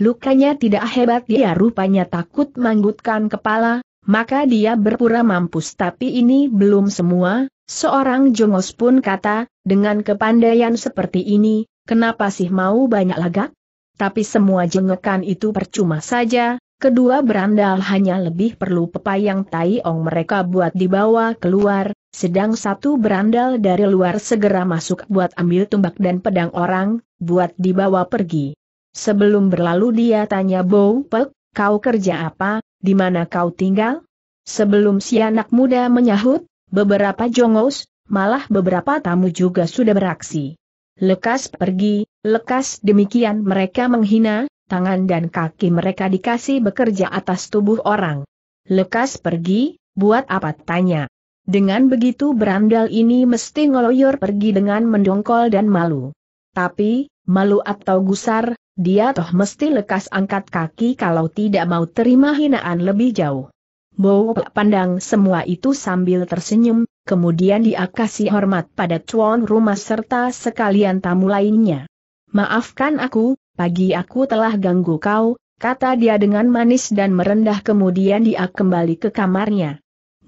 Lukanya tidak hebat dia rupanya takut manggutkan kepala, maka dia berpura mampus tapi ini belum semua, seorang jongos pun kata, dengan kepandaian seperti ini, kenapa sih mau banyak lagak? Tapi semua jengekan itu percuma saja, kedua berandal hanya lebih perlu pepayang Tai taiong mereka buat dibawa keluar, sedang satu berandal dari luar segera masuk buat ambil tumbak dan pedang orang, buat dibawa pergi. Sebelum berlalu dia tanya Bow Pek, kau kerja apa, di mana kau tinggal? Sebelum si anak muda menyahut, beberapa jongos, malah beberapa tamu juga sudah beraksi. Lekas pergi, lekas demikian mereka menghina, tangan dan kaki mereka dikasih bekerja atas tubuh orang. Lekas pergi, buat apa tanya? Dengan begitu berandal ini mesti ngeloyor pergi dengan mendongkol dan malu. Tapi, malu atau gusar, dia toh mesti lekas angkat kaki kalau tidak mau terima hinaan lebih jauh. Bowo pandang semua itu sambil tersenyum, kemudian dia kasih hormat pada tuan rumah serta sekalian tamu lainnya. Maafkan aku, pagi aku telah ganggu kau, kata dia dengan manis dan merendah kemudian dia kembali ke kamarnya.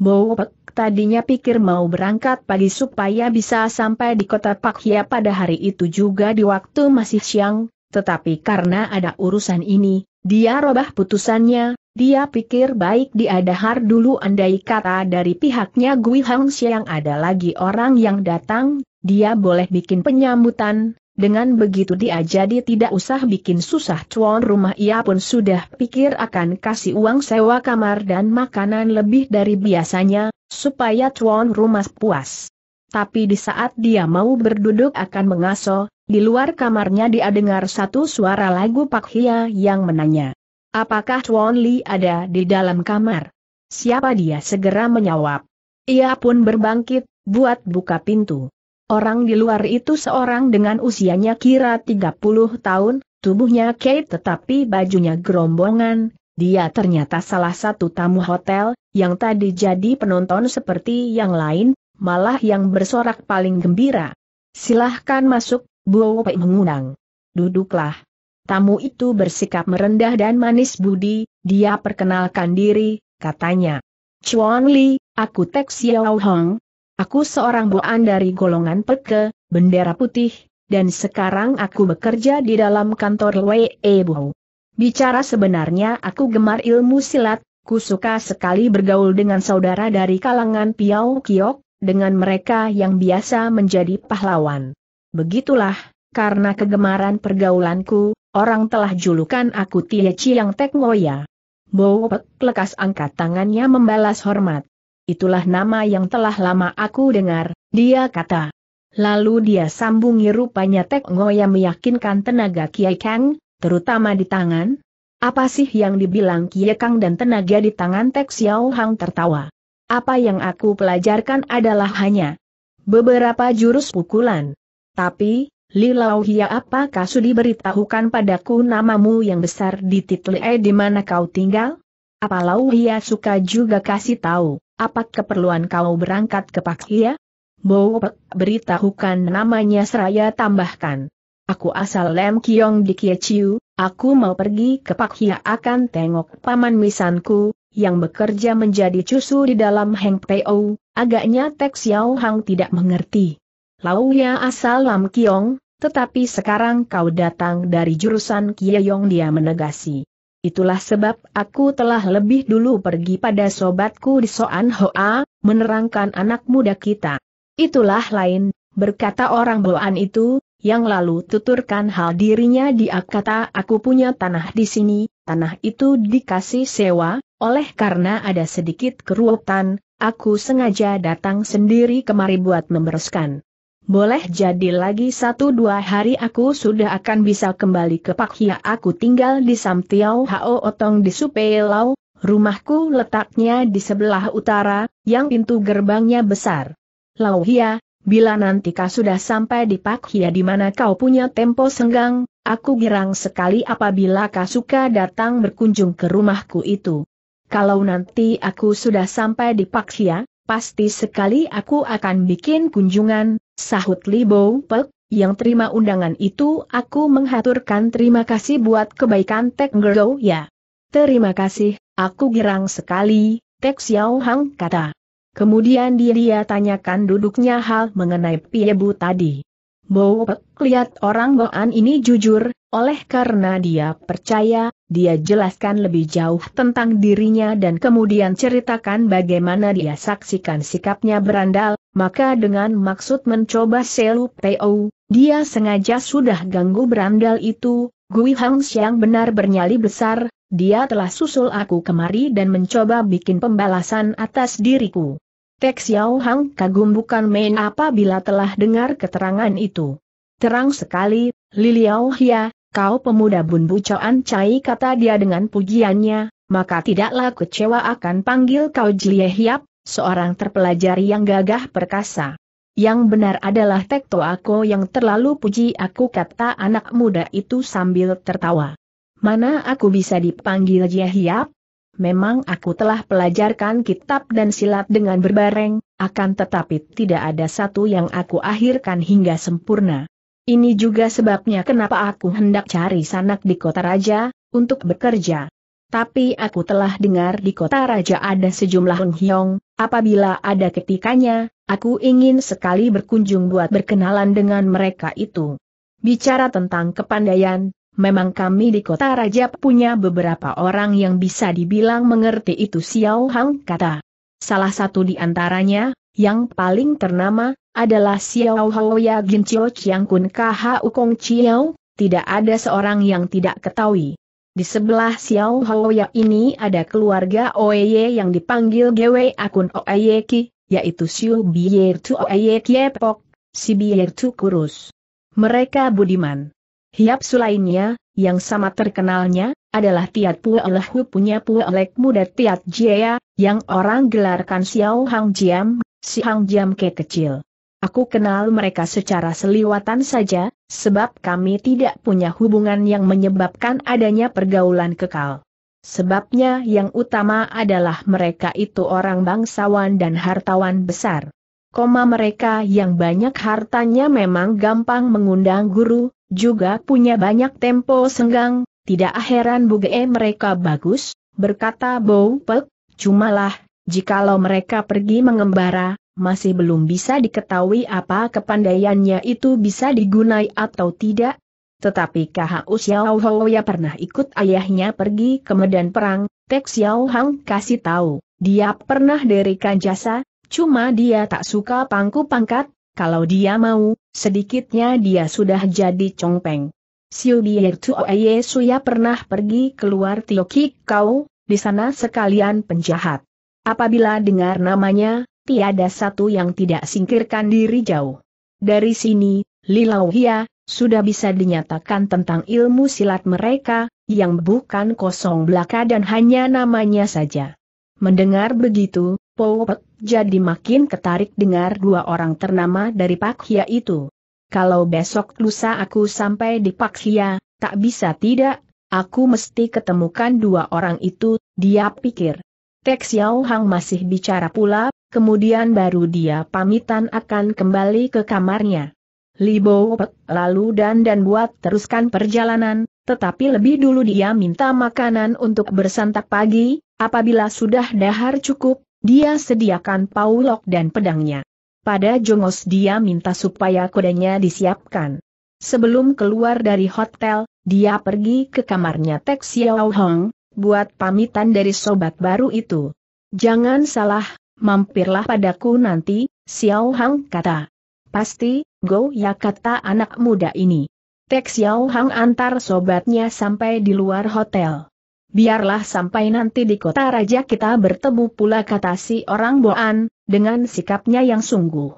Bowpek tadinya pikir mau berangkat pagi supaya bisa sampai di kota Pakhia pada hari itu juga di waktu masih siang, tetapi karena ada urusan ini, dia robah putusannya, dia pikir baik dia dahar dulu andai kata dari pihaknya Gui Hang yang ada lagi orang yang datang, dia boleh bikin penyambutan, dengan begitu dia jadi tidak usah bikin susah cuan rumah ia pun sudah pikir akan kasih uang sewa kamar dan makanan lebih dari biasanya, supaya cuan rumah puas. Tapi di saat dia mau berduduk akan mengaso, di luar kamarnya dia dengar satu suara lagu Pak Hia yang menanya. Apakah Tuan Li ada di dalam kamar? Siapa dia segera menjawab. Ia pun berbangkit, buat buka pintu. Orang di luar itu seorang dengan usianya kira 30 tahun, tubuhnya Kate tetapi bajunya gerombongan, dia ternyata salah satu tamu hotel, yang tadi jadi penonton seperti yang lain, malah yang bersorak paling gembira. Silahkan masuk, Buo Pei mengundang. Duduklah. Tamu itu bersikap merendah dan manis budi, dia perkenalkan diri, katanya. Chuan Li, aku Tek Xiao Hong. Aku seorang buan dari golongan Peke, bendera putih, dan sekarang aku bekerja di dalam kantor Wei Ebu. Bicara sebenarnya aku gemar ilmu silat, ku suka sekali bergaul dengan saudara dari kalangan Piao Kiok, dengan mereka yang biasa menjadi pahlawan. Begitulah, karena kegemaran pergaulanku, Orang telah julukan aku Tia Chiang Tek Moya. Bowpek lekas angkat tangannya membalas hormat. Itulah nama yang telah lama aku dengar, dia kata. Lalu dia sambungi rupanya Tek Ngoya meyakinkan tenaga Kiai Kang, terutama di tangan. Apa sih yang dibilang Kiai Kang dan tenaga di tangan Tek Xiao Hang tertawa? Apa yang aku pelajarkan adalah hanya beberapa jurus pukulan. Tapi, Lilauhia, Hia apakah sudi beritahukan padaku namamu yang besar di titlee E di mana kau tinggal? Apa Hia suka juga kasih tahu, apa keperluan kau berangkat ke Pak Hia? Bowopek beritahukan namanya seraya tambahkan. Aku asal Lem Kiong di Kieciu, aku mau pergi ke Pak Hia akan tengok paman misanku, yang bekerja menjadi cusu di dalam Heng Teo, agaknya Tek Xiao Hang tidak mengerti. Launya asal Lam Kiong, tetapi sekarang kau datang dari jurusan Yong dia menegasi. Itulah sebab aku telah lebih dulu pergi pada sobatku di Soan Hoa, menerangkan anak muda kita. Itulah lain, berkata orang Boan itu, yang lalu tuturkan hal dirinya dia kata aku punya tanah di sini, tanah itu dikasih sewa, oleh karena ada sedikit keruwetan, aku sengaja datang sendiri kemari buat membereskan boleh jadi lagi satu dua hari aku sudah akan bisa kembali ke Pak Hia. Aku tinggal di Samtiau Hao Otong di Supelau, rumahku letaknya di sebelah utara, yang pintu gerbangnya besar. Lau hia, bila nanti kau sudah sampai di Pak Hia di mana kau punya tempo senggang, aku girang sekali apabila kau suka datang berkunjung ke rumahku itu. Kalau nanti aku sudah sampai di Pak Hia, pasti sekali aku akan bikin kunjungan, sahut Li Bou Pek, yang terima undangan itu aku menghaturkan terima kasih buat kebaikan Tek Ngerou ya. Terima kasih, aku girang sekali, Tek Xiao Hang kata. Kemudian dia, dia tanyakan duduknya hal mengenai Piebu tadi. Bo Pek lihat orang Boan ini jujur, oleh karena dia percaya, dia jelaskan lebih jauh tentang dirinya dan kemudian ceritakan bagaimana dia saksikan sikapnya berandal, maka dengan maksud mencoba Selu P.O., dia sengaja sudah ganggu berandal itu, Gui Hang Xiang benar bernyali besar, dia telah susul aku kemari dan mencoba bikin pembalasan atas diriku. Tek Xiao Hang kagum bukan main apabila telah dengar keterangan itu. Terang sekali, Liliao Hia, kau pemuda bun bucoan cai kata dia dengan pujiannya, maka tidaklah kecewa akan panggil kau Jie Hiap, seorang terpelajar yang gagah perkasa. Yang benar adalah tekto aku yang terlalu puji aku kata anak muda itu sambil tertawa. Mana aku bisa dipanggil Hiap? Memang aku telah pelajarkan kitab dan silat dengan berbareng, akan tetapi tidak ada satu yang aku akhirkan hingga sempurna. Ini juga sebabnya kenapa aku hendak cari sanak di kota raja, untuk bekerja. Tapi aku telah dengar di kota raja ada sejumlah Hyong, apabila ada ketikanya, aku ingin sekali berkunjung buat berkenalan dengan mereka itu. Bicara tentang kepandaian, memang kami di kota raja punya beberapa orang yang bisa dibilang mengerti itu Xiao Hang kata. Salah satu di antaranya, yang paling ternama, adalah Xiao Hao Ya Gin Chio Chiang Kun Kha Kong Chiao, tidak ada seorang yang tidak ketahui. Di sebelah Xiao Hao Ya ini ada keluarga Oye yang dipanggil Gwe Akun Oye Ki, yaitu Xiu Bier Tu Oeye Kiepok, si Bier Tu Kurus. Mereka budiman. Hiap sulainya, yang sama terkenalnya, adalah Tiat pua Lehu punya pua Lek muda Tiat Jia, yang orang gelarkan Xiao Hang Jiam, si Hang Jiam ke kecil. Aku kenal mereka secara seliwatan saja, sebab kami tidak punya hubungan yang menyebabkan adanya pergaulan kekal. Sebabnya yang utama adalah mereka itu orang bangsawan dan hartawan besar. Koma mereka yang banyak hartanya memang gampang mengundang guru, juga punya banyak tempo senggang, tidak heran buge mereka bagus, berkata Bo Pek, cumalah, jikalau mereka pergi mengembara, masih belum bisa diketahui apa kepandaiannya itu bisa digunai atau tidak. Tetapi KHU Xiao Hoya pernah ikut ayahnya pergi ke medan perang, Tek Xiao kasih tahu, dia pernah dirikan jasa, cuma dia tak suka pangku pangkat, kalau dia mau, sedikitnya dia sudah jadi congpeng. Siu Bier Aye Suya pernah pergi keluar Tio Kau, di sana sekalian penjahat. Apabila dengar namanya, tiada satu yang tidak singkirkan diri jauh. Dari sini, Lilauhia sudah bisa dinyatakan tentang ilmu silat mereka, yang bukan kosong belaka dan hanya namanya saja. Mendengar begitu, Powek jadi makin ketarik dengar dua orang ternama dari Pak Hia itu. Kalau besok lusa aku sampai di Pak Hia, tak bisa tidak, aku mesti ketemukan dua orang itu, dia pikir. Tek Xiao Hang masih bicara pula kemudian baru dia pamitan akan kembali ke kamarnya. Libo Pek lalu dan dan buat teruskan perjalanan, tetapi lebih dulu dia minta makanan untuk bersantap pagi, apabila sudah dahar cukup, dia sediakan paulok dan pedangnya. Pada Jongos dia minta supaya kodanya disiapkan. Sebelum keluar dari hotel, dia pergi ke kamarnya Tek Xiao Hong, buat pamitan dari sobat baru itu. Jangan salah, mampirlah padaku nanti, Xiao Hang kata. Pasti, Go ya kata anak muda ini. Tek Xiao Hang antar sobatnya sampai di luar hotel. Biarlah sampai nanti di kota raja kita bertemu pula kata si orang Boan, dengan sikapnya yang sungguh.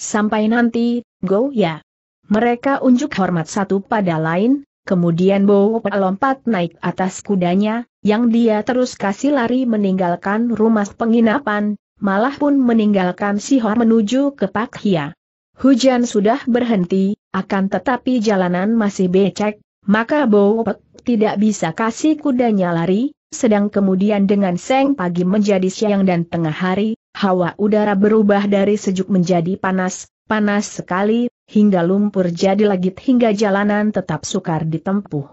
Sampai nanti, Go ya. Mereka unjuk hormat satu pada lain, kemudian Bo lompat naik atas kudanya, yang dia terus kasih lari meninggalkan rumah penginapan, malah pun meninggalkan Sihor menuju ke Pak Hia. Hujan sudah berhenti, akan tetapi jalanan masih becek, maka Bowpek tidak bisa kasih kudanya lari, sedang kemudian dengan seng pagi menjadi siang dan tengah hari, hawa udara berubah dari sejuk menjadi panas, panas sekali, hingga lumpur jadi legit hingga jalanan tetap sukar ditempuh.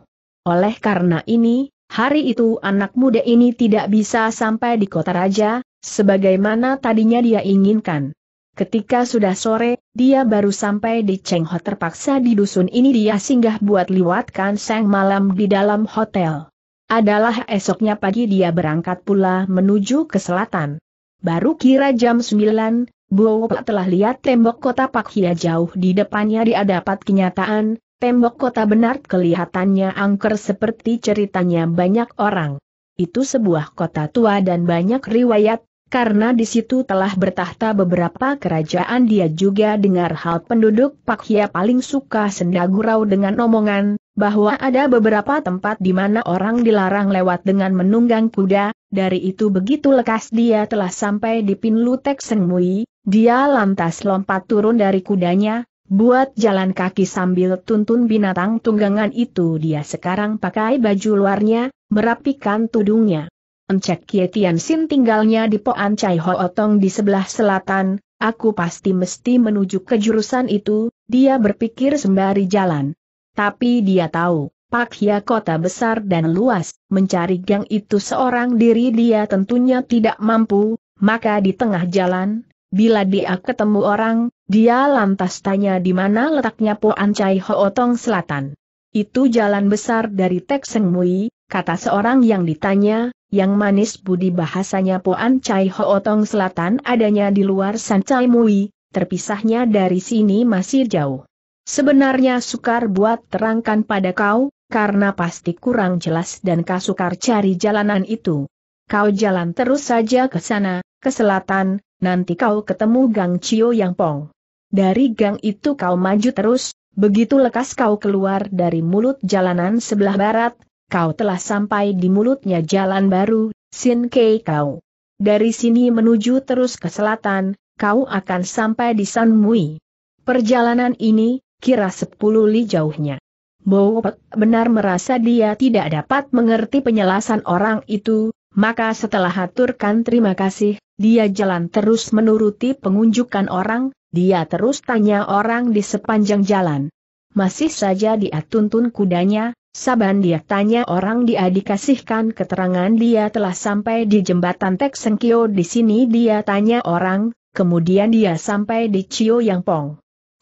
Oleh karena ini, Hari itu anak muda ini tidak bisa sampai di kota raja, sebagaimana tadinya dia inginkan. Ketika sudah sore, dia baru sampai di Cheng Ho terpaksa di dusun ini dia singgah buat liwatkan sang malam di dalam hotel. Adalah esoknya pagi dia berangkat pula menuju ke selatan. Baru kira jam 9, Buo telah lihat tembok kota Pak jauh di depannya dia dapat kenyataan, Tembok kota benar kelihatannya angker seperti ceritanya banyak orang. Itu sebuah kota tua dan banyak riwayat, karena di situ telah bertahta beberapa kerajaan dia juga dengar hal penduduk Pak Hia paling suka sendagurau dengan omongan, bahwa ada beberapa tempat di mana orang dilarang lewat dengan menunggang kuda, dari itu begitu lekas dia telah sampai di Pinlutek Sengmui, dia lantas lompat turun dari kudanya, Buat jalan kaki sambil tuntun binatang tunggangan itu dia sekarang pakai baju luarnya, merapikan tudungnya. Encek Tian Sin tinggalnya di Poan Chai otong di sebelah selatan, aku pasti mesti menuju ke jurusan itu, dia berpikir sembari jalan. Tapi dia tahu, pak ya kota besar dan luas, mencari gang itu seorang diri dia tentunya tidak mampu, maka di tengah jalan, Bila dia ketemu orang, dia lantas tanya di mana letaknya Poan Chai Hootong Selatan. Itu jalan besar dari Tek Seng Mui, kata seorang yang ditanya, yang manis budi bahasanya Poan Chai Hootong Selatan adanya di luar San Chai Mui, terpisahnya dari sini masih jauh. Sebenarnya sukar buat terangkan pada kau, karena pasti kurang jelas dan kau sukar cari jalanan itu. Kau jalan terus saja ke sana, ke selatan, nanti kau ketemu Gang Cio Yang Pong. Dari gang itu kau maju terus, begitu lekas kau keluar dari mulut jalanan sebelah barat, kau telah sampai di mulutnya jalan baru, Sin Kei Kau. Dari sini menuju terus ke selatan, kau akan sampai di San Mui. Perjalanan ini, kira sepuluh li jauhnya. Bowo benar merasa dia tidak dapat mengerti penjelasan orang itu, maka setelah haturkan terima kasih, dia jalan terus menuruti pengunjukan orang, dia terus tanya orang di sepanjang jalan. Masih saja dia tuntun kudanya, saban dia tanya orang dia dikasihkan keterangan dia telah sampai di jembatan Tek Kio. di sini dia tanya orang, kemudian dia sampai di Cio Yang Pong.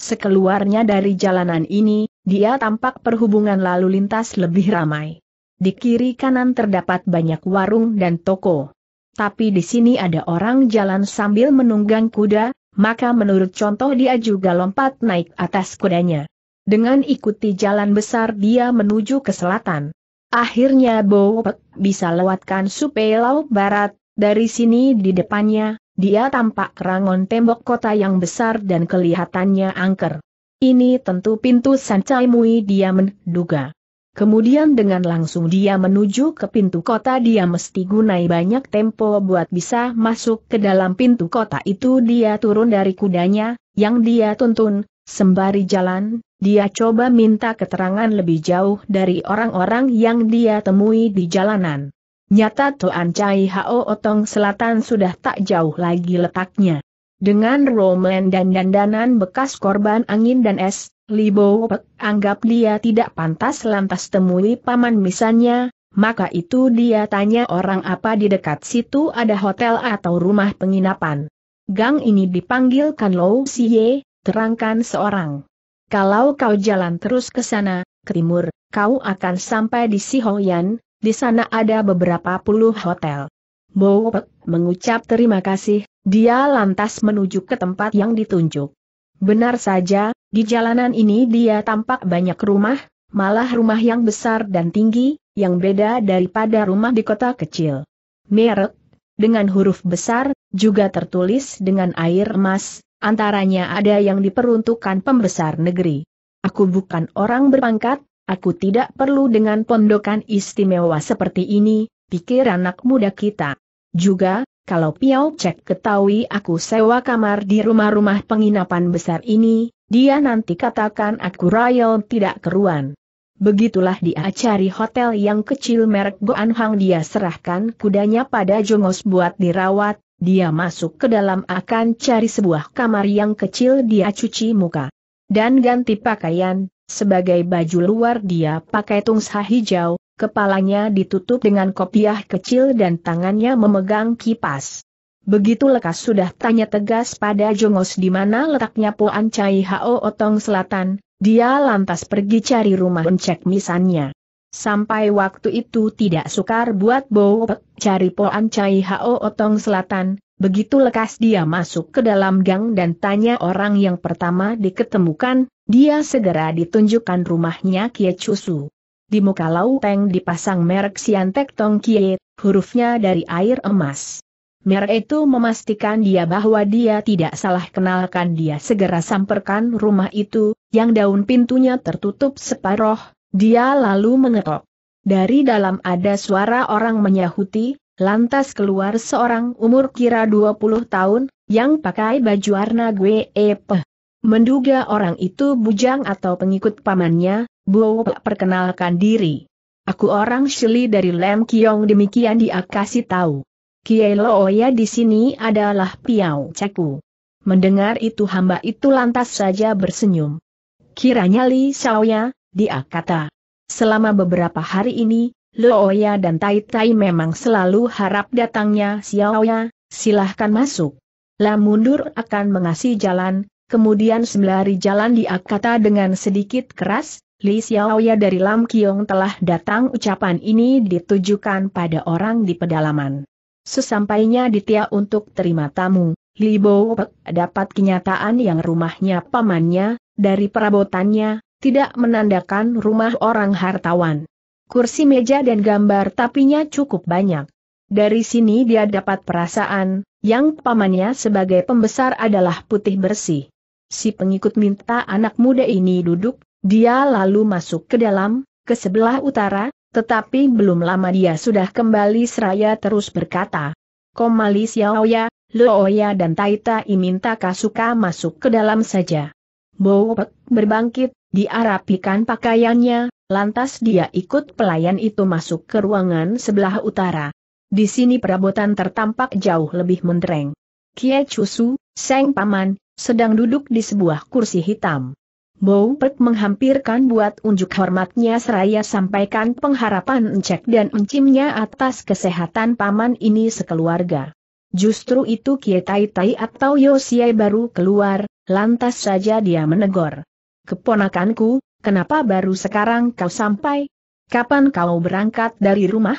Sekeluarnya dari jalanan ini, dia tampak perhubungan lalu lintas lebih ramai. Di kiri kanan terdapat banyak warung dan toko. Tapi di sini ada orang jalan sambil menunggang kuda, maka menurut contoh dia juga lompat naik atas kudanya. Dengan ikuti jalan besar dia menuju ke selatan. Akhirnya Bowek bisa lewatkan supaya Laut Barat, dari sini di depannya, dia tampak kerangon tembok kota yang besar dan kelihatannya angker. Ini tentu pintu Sancai Mui dia menduga. Kemudian dengan langsung dia menuju ke pintu kota dia mesti gunai banyak tempo buat bisa masuk ke dalam pintu kota itu dia turun dari kudanya, yang dia tuntun, sembari jalan, dia coba minta keterangan lebih jauh dari orang-orang yang dia temui di jalanan. Nyata Tuan Cai Hao Otong Selatan sudah tak jauh lagi letaknya. Dengan roman dan dandanan bekas korban angin dan es, Li anggap dia tidak pantas lantas temui paman misalnya, maka itu dia tanya orang apa di dekat situ ada hotel atau rumah penginapan. Gang ini dipanggilkan Kan Lou Siye, terangkan seorang. Kalau kau jalan terus ke sana, ke timur, kau akan sampai di Sihoyan, di sana ada beberapa puluh hotel. Mopek mengucap terima kasih, dia lantas menuju ke tempat yang ditunjuk. Benar saja, di jalanan ini dia tampak banyak rumah, malah rumah yang besar dan tinggi, yang beda daripada rumah di kota kecil. Merek, dengan huruf besar, juga tertulis dengan air emas, antaranya ada yang diperuntukkan pembesar negeri. Aku bukan orang berpangkat, aku tidak perlu dengan pondokan istimewa seperti ini, pikir anak muda kita. Juga, kalau Piao Cek ketahui aku sewa kamar di rumah-rumah penginapan besar ini, dia nanti katakan aku royal tidak keruan. Begitulah dia cari hotel yang kecil merek Goan Hang dia serahkan kudanya pada Jongos buat dirawat, dia masuk ke dalam akan cari sebuah kamar yang kecil dia cuci muka. Dan ganti pakaian, sebagai baju luar dia pakai tungsa hijau, kepalanya ditutup dengan kopiah kecil dan tangannya memegang kipas. Begitu lekas sudah tanya tegas pada Jongos di mana letaknya Puan Chai Hao Otong Selatan, dia lantas pergi cari rumah mencek misannya. Sampai waktu itu tidak sukar buat Bo Pek cari Puan Chai Hao Otong Selatan, begitu lekas dia masuk ke dalam gang dan tanya orang yang pertama diketemukan, dia segera ditunjukkan rumahnya Kie Chusu. Di muka teng dipasang merek Siantek Tong Kie, hurufnya dari air emas. Merek itu memastikan dia bahwa dia tidak salah kenalkan dia segera samperkan rumah itu, yang daun pintunya tertutup separoh, dia lalu mengetok. Dari dalam ada suara orang menyahuti, lantas keluar seorang umur kira 20 tahun, yang pakai baju warna gue Menduga orang itu bujang atau pengikut pamannya, Bowo perkenalkan diri. Aku orang Shili dari Lem Kiong demikian dia kasih tahu. Kiai Looya di sini adalah Piau Ceku. Mendengar itu hamba itu lantas saja bersenyum. Kiranya Li Xiaoya, dia kata. Selama beberapa hari ini, Looya dan Tai Tai memang selalu harap datangnya Xiaoya, silahkan masuk. Lam mundur akan mengasih jalan, Kemudian sembari jalan dia kata dengan sedikit keras, Li Xiaoya dari Lam Kiong telah datang ucapan ini ditujukan pada orang di pedalaman. Sesampainya di Tia untuk terima tamu, Li Bo dapat kenyataan yang rumahnya pamannya, dari perabotannya, tidak menandakan rumah orang hartawan. Kursi meja dan gambar tapinya cukup banyak. Dari sini dia dapat perasaan, yang pamannya sebagai pembesar adalah putih bersih. Si pengikut minta anak muda ini duduk dia lalu masuk ke dalam, ke sebelah utara, tetapi belum lama dia sudah kembali seraya terus berkata. Komali Xiaoya, Looya dan Taita minta Kasuka masuk ke dalam saja. Bowpek berbangkit, diarapikan pakaiannya, lantas dia ikut pelayan itu masuk ke ruangan sebelah utara. Di sini perabotan tertampak jauh lebih mentereng. Kie Chusu, Seng Paman, sedang duduk di sebuah kursi hitam. Bow Pek menghampirkan buat unjuk hormatnya seraya sampaikan pengharapan Encek dan Encimnya atas kesehatan paman ini sekeluarga. Justru itu Kie Tai Tai atau Yosiai baru keluar, lantas saja dia menegur. Keponakanku, kenapa baru sekarang kau sampai? Kapan kau berangkat dari rumah?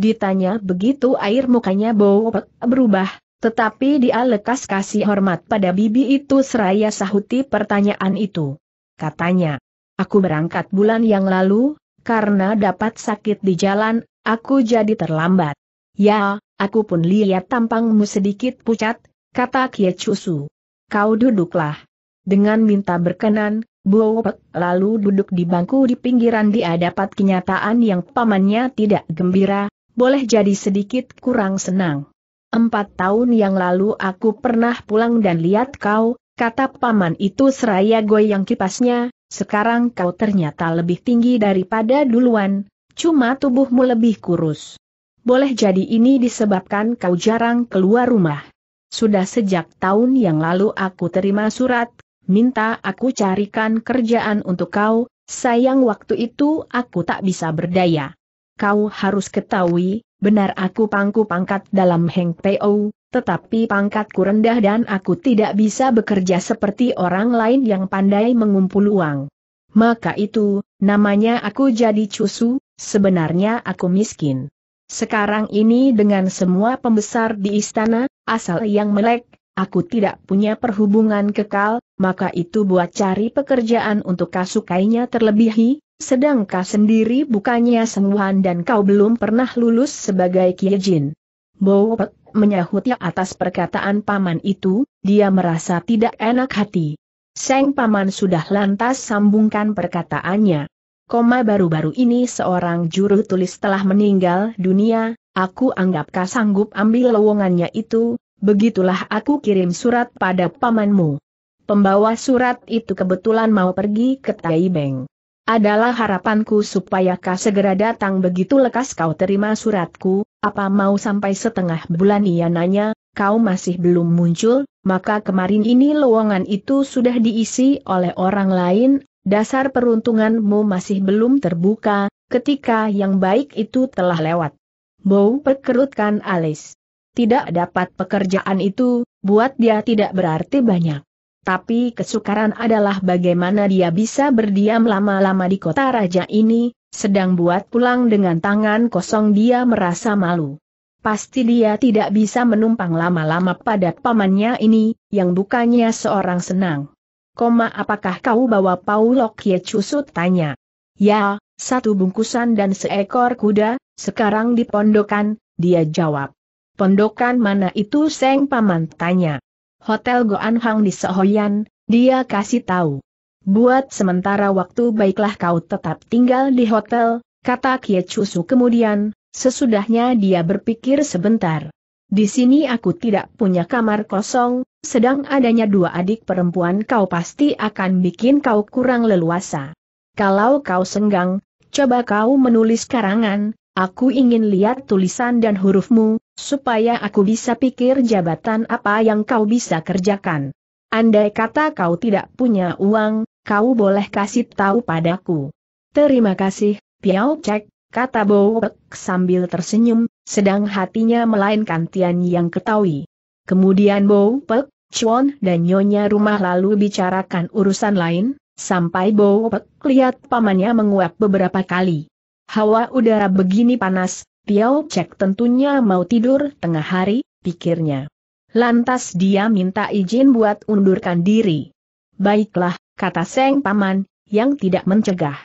Ditanya begitu air mukanya Bow Pek berubah, tetapi dia lekas kasih hormat pada bibi itu seraya sahuti pertanyaan itu katanya. Aku berangkat bulan yang lalu, karena dapat sakit di jalan, aku jadi terlambat. Ya, aku pun lihat tampangmu sedikit pucat, kata Kie Chusu. Kau duduklah. Dengan minta berkenan, Buopek lalu duduk di bangku di pinggiran dia dapat kenyataan yang pamannya tidak gembira, boleh jadi sedikit kurang senang. Empat tahun yang lalu aku pernah pulang dan lihat kau, Kata paman itu seraya goyang kipasnya, sekarang kau ternyata lebih tinggi daripada duluan, cuma tubuhmu lebih kurus. Boleh jadi ini disebabkan kau jarang keluar rumah. Sudah sejak tahun yang lalu aku terima surat, minta aku carikan kerjaan untuk kau, sayang waktu itu aku tak bisa berdaya kau harus ketahui, benar aku pangku pangkat dalam Heng Teo, tetapi pangkatku rendah dan aku tidak bisa bekerja seperti orang lain yang pandai mengumpul uang. Maka itu, namanya aku jadi cusu, sebenarnya aku miskin. Sekarang ini dengan semua pembesar di istana, asal yang melek, aku tidak punya perhubungan kekal, maka itu buat cari pekerjaan untuk kasukainya terlebihi, sedangkan sendiri bukannya sengguhan dan kau belum pernah lulus sebagai kiejin. Bowopek menyahutnya atas perkataan paman itu, dia merasa tidak enak hati. Seng paman sudah lantas sambungkan perkataannya. Koma baru-baru ini seorang juru tulis telah meninggal dunia, aku anggap kau sanggup ambil lowongannya itu, begitulah aku kirim surat pada pamanmu. Pembawa surat itu kebetulan mau pergi ke Taibeng. Adalah harapanku supaya kau segera datang begitu lekas kau terima suratku, apa mau sampai setengah bulan ia nanya, kau masih belum muncul, maka kemarin ini lowongan itu sudah diisi oleh orang lain, dasar peruntunganmu masih belum terbuka, ketika yang baik itu telah lewat. Bow perkerutkan alis. Tidak dapat pekerjaan itu, buat dia tidak berarti banyak tapi kesukaran adalah bagaimana dia bisa berdiam lama-lama di kota raja ini, sedang buat pulang dengan tangan kosong dia merasa malu. Pasti dia tidak bisa menumpang lama-lama pada pamannya ini, yang bukannya seorang senang. Koma apakah kau bawa Paulo Cusut tanya. Ya, satu bungkusan dan seekor kuda, sekarang di pondokan, dia jawab. Pondokan mana itu Seng Paman tanya. Hotel Goan Hang di Sohoyan, dia kasih tahu. Buat sementara waktu baiklah kau tetap tinggal di hotel, kata Kie Chusu kemudian, sesudahnya dia berpikir sebentar. Di sini aku tidak punya kamar kosong, sedang adanya dua adik perempuan kau pasti akan bikin kau kurang leluasa. Kalau kau senggang, coba kau menulis karangan, aku ingin lihat tulisan dan hurufmu, supaya aku bisa pikir jabatan apa yang kau bisa kerjakan. Andai kata kau tidak punya uang, kau boleh kasih tahu padaku. Terima kasih, Piao Cek, kata Bowek sambil tersenyum, sedang hatinya melainkan Tian yang ketahui. Kemudian Bowek, Chuan dan Nyonya rumah lalu bicarakan urusan lain, sampai Bowek lihat pamannya menguap beberapa kali. Hawa udara begini panas, Tiao Cek tentunya mau tidur tengah hari, pikirnya. Lantas dia minta izin buat undurkan diri. Baiklah, kata Seng Paman, yang tidak mencegah.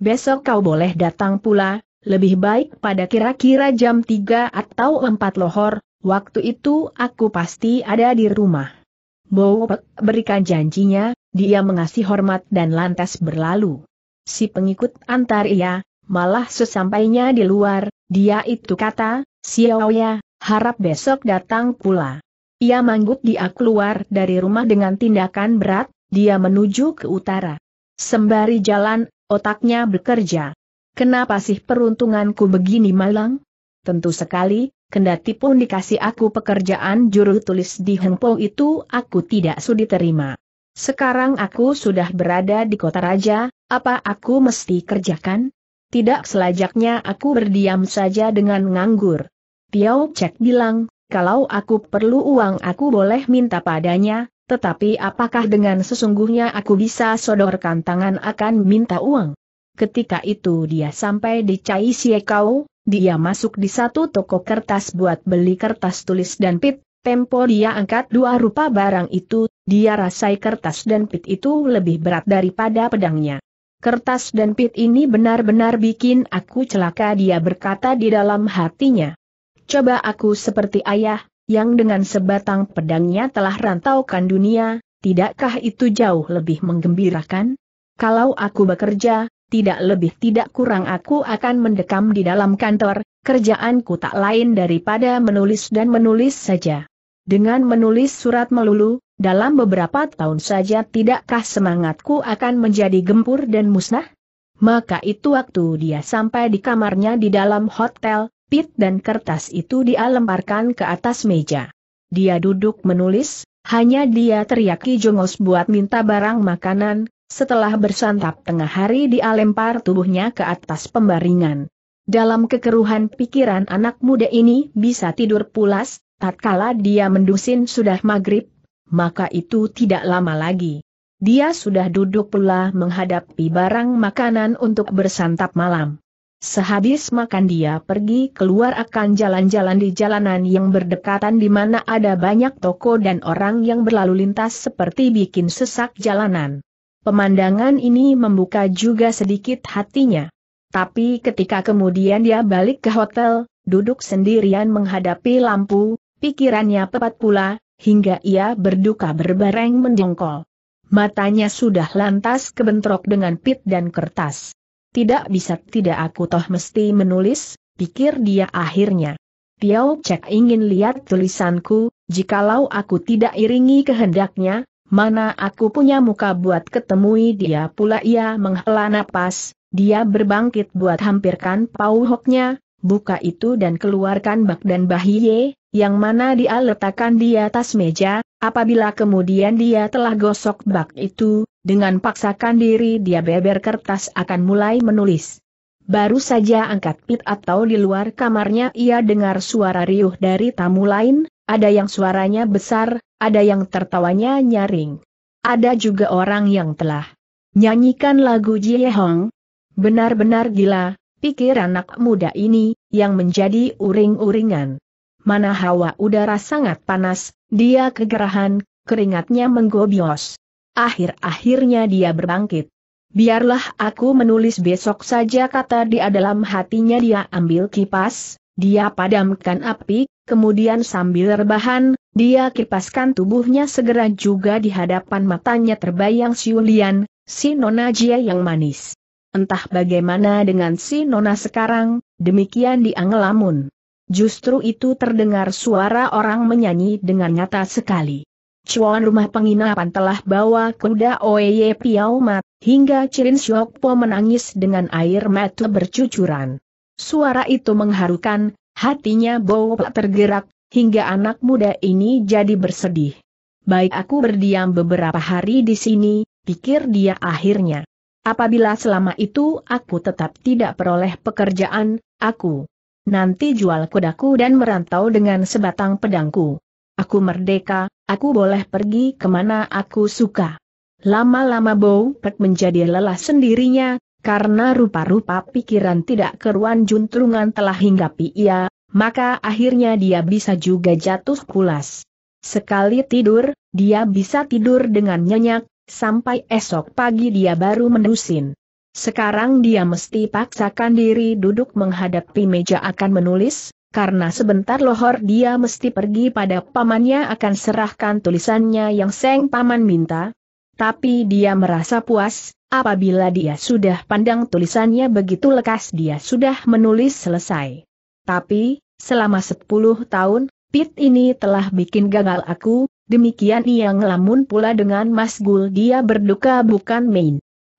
Besok kau boleh datang pula, lebih baik pada kira-kira jam 3 atau 4 lohor, waktu itu aku pasti ada di rumah. Bowopek berikan janjinya, dia mengasih hormat dan lantas berlalu. Si pengikut antar ia, Malah sesampainya di luar, dia itu kata, Xiao ya, harap besok datang pula. Ia manggut dia keluar dari rumah dengan tindakan berat, dia menuju ke utara. Sembari jalan, otaknya bekerja. Kenapa sih peruntunganku begini malang? Tentu sekali, kendati pun dikasih aku pekerjaan juru tulis di Hengpo itu aku tidak sudi terima. Sekarang aku sudah berada di kota raja, apa aku mesti kerjakan? Tidak selajaknya aku berdiam saja dengan nganggur. Piao Cek bilang, kalau aku perlu uang aku boleh minta padanya, tetapi apakah dengan sesungguhnya aku bisa sodorkan tangan akan minta uang? Ketika itu dia sampai di Cai Siekau, dia masuk di satu toko kertas buat beli kertas tulis dan pit, tempo dia angkat dua rupa barang itu, dia rasai kertas dan pit itu lebih berat daripada pedangnya. Kertas dan pit ini benar-benar bikin aku celaka dia berkata di dalam hatinya. Coba aku seperti ayah, yang dengan sebatang pedangnya telah rantaukan dunia, tidakkah itu jauh lebih menggembirakan? Kalau aku bekerja, tidak lebih tidak kurang aku akan mendekam di dalam kantor, kerjaanku tak lain daripada menulis dan menulis saja. Dengan menulis surat melulu, dalam beberapa tahun saja tidakkah semangatku akan menjadi gempur dan musnah? Maka itu waktu dia sampai di kamarnya di dalam hotel, pit dan kertas itu dia lemparkan ke atas meja. Dia duduk menulis, hanya dia teriaki jongos buat minta barang makanan, setelah bersantap tengah hari dia lempar tubuhnya ke atas pembaringan. Dalam kekeruhan pikiran anak muda ini bisa tidur pulas, tatkala dia mendusin sudah maghrib, maka itu tidak lama lagi. Dia sudah duduk pula menghadapi barang makanan untuk bersantap malam. Sehabis makan dia pergi keluar akan jalan-jalan di jalanan yang berdekatan di mana ada banyak toko dan orang yang berlalu lintas seperti bikin sesak jalanan. Pemandangan ini membuka juga sedikit hatinya. Tapi ketika kemudian dia balik ke hotel, duduk sendirian menghadapi lampu, pikirannya pepat pula, hingga ia berduka berbareng mendongkol. Matanya sudah lantas kebentrok dengan pit dan kertas. Tidak bisa tidak aku toh mesti menulis, pikir dia akhirnya. Piao Cek ingin lihat tulisanku, jikalau aku tidak iringi kehendaknya, mana aku punya muka buat ketemui dia pula ia menghela napas, dia berbangkit buat hampirkan pauhoknya, buka itu dan keluarkan bak dan bahiye, yang mana dia letakkan di atas meja, apabila kemudian dia telah gosok bak itu, dengan paksakan diri dia beber kertas akan mulai menulis. Baru saja angkat pit atau di luar kamarnya ia dengar suara riuh dari tamu lain, ada yang suaranya besar, ada yang tertawanya nyaring. Ada juga orang yang telah nyanyikan lagu Jiehong, Benar-benar gila, pikir anak muda ini, yang menjadi uring-uringan. Mana hawa udara sangat panas, dia kegerahan, keringatnya menggobios. Akhir-akhirnya dia berbangkit. Biarlah aku menulis besok saja kata dia dalam hatinya dia ambil kipas, dia padamkan api, kemudian sambil rebahan, dia kipaskan tubuhnya segera juga di hadapan matanya terbayang Siulian, si nona Jia yang manis. Entah bagaimana dengan si Nona sekarang, demikian dia ngelamun. Justru itu terdengar suara orang menyanyi dengan nyata sekali. Cuan rumah penginapan telah bawa kuda Oye Piau Mat, hingga Cirin Po menangis dengan air mata bercucuran. Suara itu mengharukan, hatinya Bowo tergerak, hingga anak muda ini jadi bersedih. Baik aku berdiam beberapa hari di sini, pikir dia akhirnya. Apabila selama itu aku tetap tidak peroleh pekerjaan, aku nanti jual kudaku dan merantau dengan sebatang pedangku. Aku merdeka, aku boleh pergi kemana aku suka. Lama-lama Bow Pek menjadi lelah sendirinya, karena rupa-rupa pikiran tidak keruan juntrungan telah hinggapi ia, maka akhirnya dia bisa juga jatuh pulas. Sekali tidur, dia bisa tidur dengan nyenyak, sampai esok pagi dia baru mendusin. Sekarang dia mesti paksakan diri duduk menghadapi meja akan menulis, karena sebentar lohor dia mesti pergi pada pamannya akan serahkan tulisannya yang seng paman minta. Tapi dia merasa puas, apabila dia sudah pandang tulisannya begitu lekas dia sudah menulis selesai. Tapi, selama 10 tahun, Pit ini telah bikin gagal aku, demikian ia ngelamun pula dengan Mas Gul dia berduka bukan main.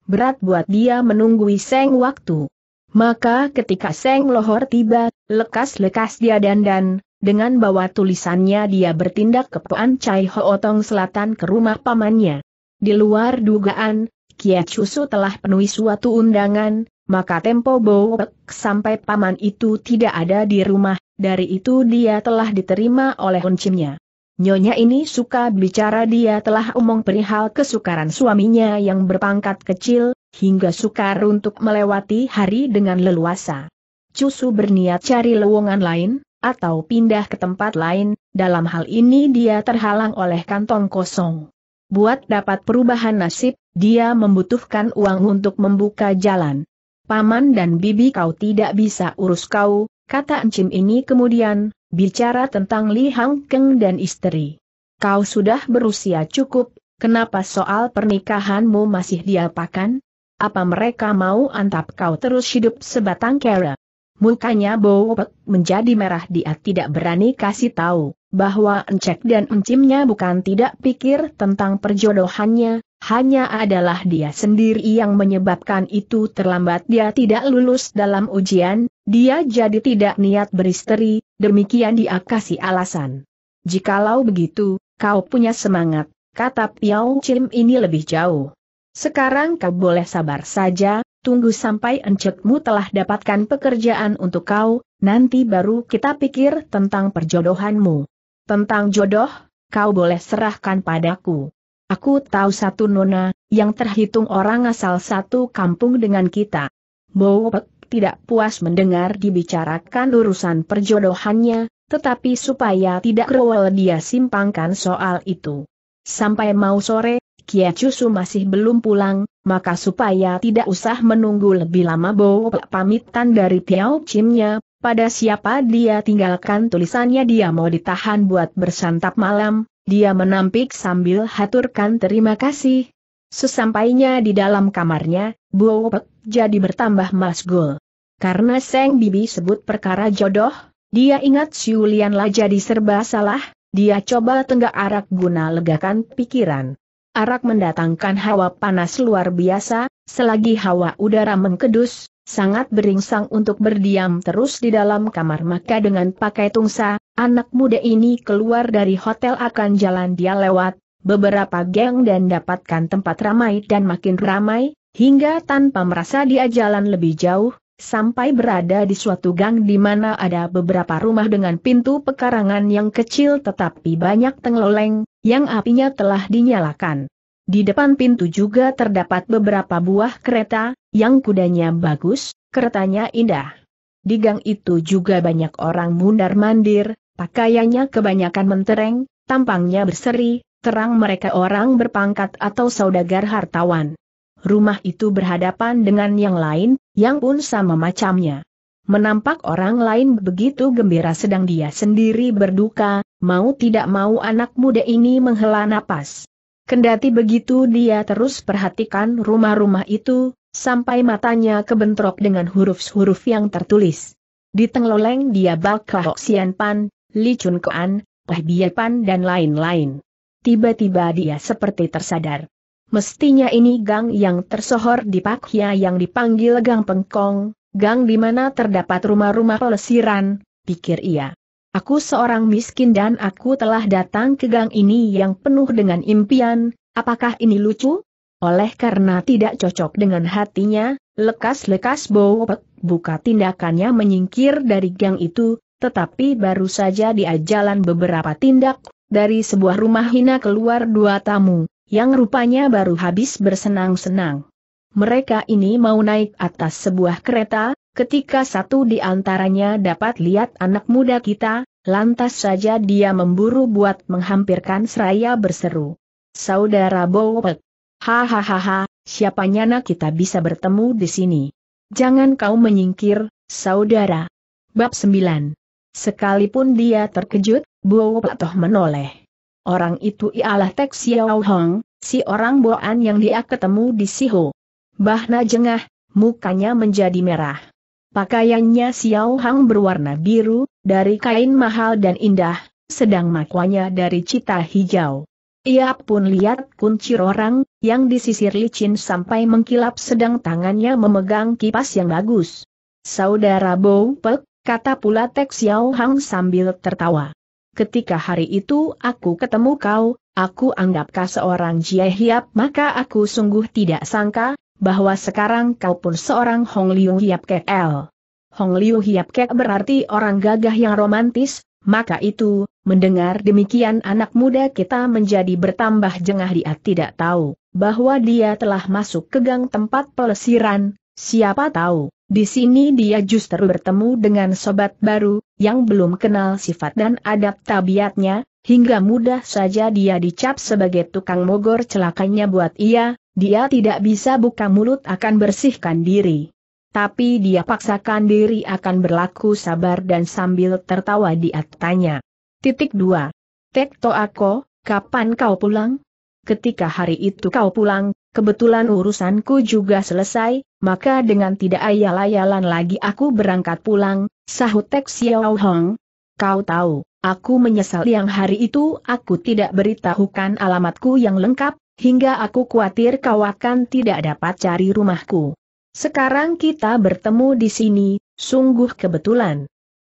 Berat buat dia menunggui seng waktu. Maka ketika seng lohor tiba, lekas-lekas dia dandan, dengan bawa tulisannya dia bertindak ke Puan Chai Hootong Selatan ke rumah pamannya. Di luar dugaan, Kia Chusu telah penuhi suatu undangan, maka Tempo Bowek sampai paman itu tidak ada di rumah, dari itu dia telah diterima oleh kuncinya. Nyonya ini suka bicara dia telah omong perihal kesukaran suaminya yang berpangkat kecil, hingga sukar untuk melewati hari dengan leluasa. Cusu berniat cari lowongan lain, atau pindah ke tempat lain, dalam hal ini dia terhalang oleh kantong kosong. Buat dapat perubahan nasib, dia membutuhkan uang untuk membuka jalan paman dan bibi kau tidak bisa urus kau, kata Encim ini kemudian, bicara tentang Li Hang Keng dan istri. Kau sudah berusia cukup, kenapa soal pernikahanmu masih diapakan? Apa mereka mau antap kau terus hidup sebatang kera? Mukanya Bowok menjadi merah dia tidak berani kasih tahu, bahwa Encek dan Encimnya bukan tidak pikir tentang perjodohannya, hanya adalah dia sendiri yang menyebabkan itu terlambat dia tidak lulus dalam ujian, dia jadi tidak niat beristri, demikian dia kasih alasan. Jikalau begitu, kau punya semangat, kata Piao Chim ini lebih jauh. Sekarang kau boleh sabar saja, tunggu sampai encekmu telah dapatkan pekerjaan untuk kau, nanti baru kita pikir tentang perjodohanmu. Tentang jodoh, kau boleh serahkan padaku. Aku tahu satu nona, yang terhitung orang asal satu kampung dengan kita. Bowpek tidak puas mendengar dibicarakan urusan perjodohannya, tetapi supaya tidak rewel dia simpangkan soal itu. Sampai mau sore, Kia Cusu masih belum pulang, maka supaya tidak usah menunggu lebih lama Bowpek pamitan dari Tiao Chimnya pada siapa dia tinggalkan tulisannya dia mau ditahan buat bersantap malam, dia menampik sambil haturkan terima kasih. Sesampainya di dalam kamarnya, Buopek jadi bertambah masgul. Karena Seng Bibi sebut perkara jodoh, dia ingat Siulian lah jadi serba salah, dia coba tenggak arak guna legakan pikiran. Arak mendatangkan hawa panas luar biasa, selagi hawa udara mengkedus, sangat beringsang untuk berdiam terus di dalam kamar maka dengan pakai tungsa, Anak muda ini keluar dari hotel akan jalan dia lewat, beberapa geng dan dapatkan tempat ramai dan makin ramai, hingga tanpa merasa dia jalan lebih jauh, sampai berada di suatu gang di mana ada beberapa rumah dengan pintu pekarangan yang kecil tetapi banyak tengloleng, yang apinya telah dinyalakan. Di depan pintu juga terdapat beberapa buah kereta, yang kudanya bagus, keretanya indah. Di gang itu juga banyak orang mundar-mandir, Pakaiannya kebanyakan mentereng, tampangnya berseri, terang mereka orang berpangkat atau saudagar hartawan. Rumah itu berhadapan dengan yang lain, yang pun sama macamnya. Menampak orang lain begitu gembira sedang dia sendiri berduka, mau tidak mau anak muda ini menghela napas. Kendati begitu dia terus perhatikan rumah-rumah itu, sampai matanya kebentrok dengan huruf-huruf yang tertulis. Di tengloleng dia bakal Sian Pan, Li Chun Koan, Peh dan lain-lain. Tiba-tiba dia seperti tersadar. Mestinya ini gang yang tersohor di Hia yang dipanggil Gang Pengkong, gang di mana terdapat rumah-rumah pelesiran, pikir ia. Aku seorang miskin dan aku telah datang ke gang ini yang penuh dengan impian, apakah ini lucu? Oleh karena tidak cocok dengan hatinya, lekas-lekas bau buka tindakannya menyingkir dari gang itu, tetapi baru saja dia jalan beberapa tindak, dari sebuah rumah hina keluar dua tamu, yang rupanya baru habis bersenang-senang. Mereka ini mau naik atas sebuah kereta, ketika satu di antaranya dapat lihat anak muda kita, lantas saja dia memburu buat menghampirkan seraya berseru. Saudara Bowek. Hahaha, siapa nyana kita bisa bertemu di sini. Jangan kau menyingkir, saudara. Bab 9 Sekalipun dia terkejut, Bo Patoh menoleh. Orang itu ialah Tek Xiao Hong, si orang Boan yang dia ketemu di Siho. Bahna jengah, mukanya menjadi merah. Pakaiannya Xiao Hong berwarna biru, dari kain mahal dan indah, sedang makwanya dari cita hijau. Ia pun lihat kunci orang, yang disisir licin sampai mengkilap sedang tangannya memegang kipas yang bagus. Saudara Bow Pek, kata pula Tek Xiao Hang sambil tertawa. Ketika hari itu aku ketemu kau, aku anggap kau seorang Jie Hiap maka aku sungguh tidak sangka, bahwa sekarang kau pun seorang Hong Liu Hiap Kek L. Hong Liu Hiap Kek berarti orang gagah yang romantis, maka itu, mendengar demikian anak muda kita menjadi bertambah jengah dia tidak tahu, bahwa dia telah masuk ke gang tempat pelesiran, siapa tahu, di sini dia justru bertemu dengan sobat baru, yang belum kenal sifat dan adab tabiatnya, hingga mudah saja dia dicap sebagai tukang mogor celakanya buat ia, dia tidak bisa buka mulut akan bersihkan diri. Tapi dia paksakan diri akan berlaku sabar dan sambil tertawa dia tanya. Titik 2. Tekto aku, kapan kau pulang? Ketika hari itu kau pulang, kebetulan urusanku juga selesai, maka dengan tidak ayal-ayalan lagi aku berangkat pulang, sahut Tek Xiao Hong. Kau tahu, aku menyesal yang hari itu aku tidak beritahukan alamatku yang lengkap, hingga aku khawatir kau akan tidak dapat cari rumahku. Sekarang kita bertemu di sini, sungguh kebetulan.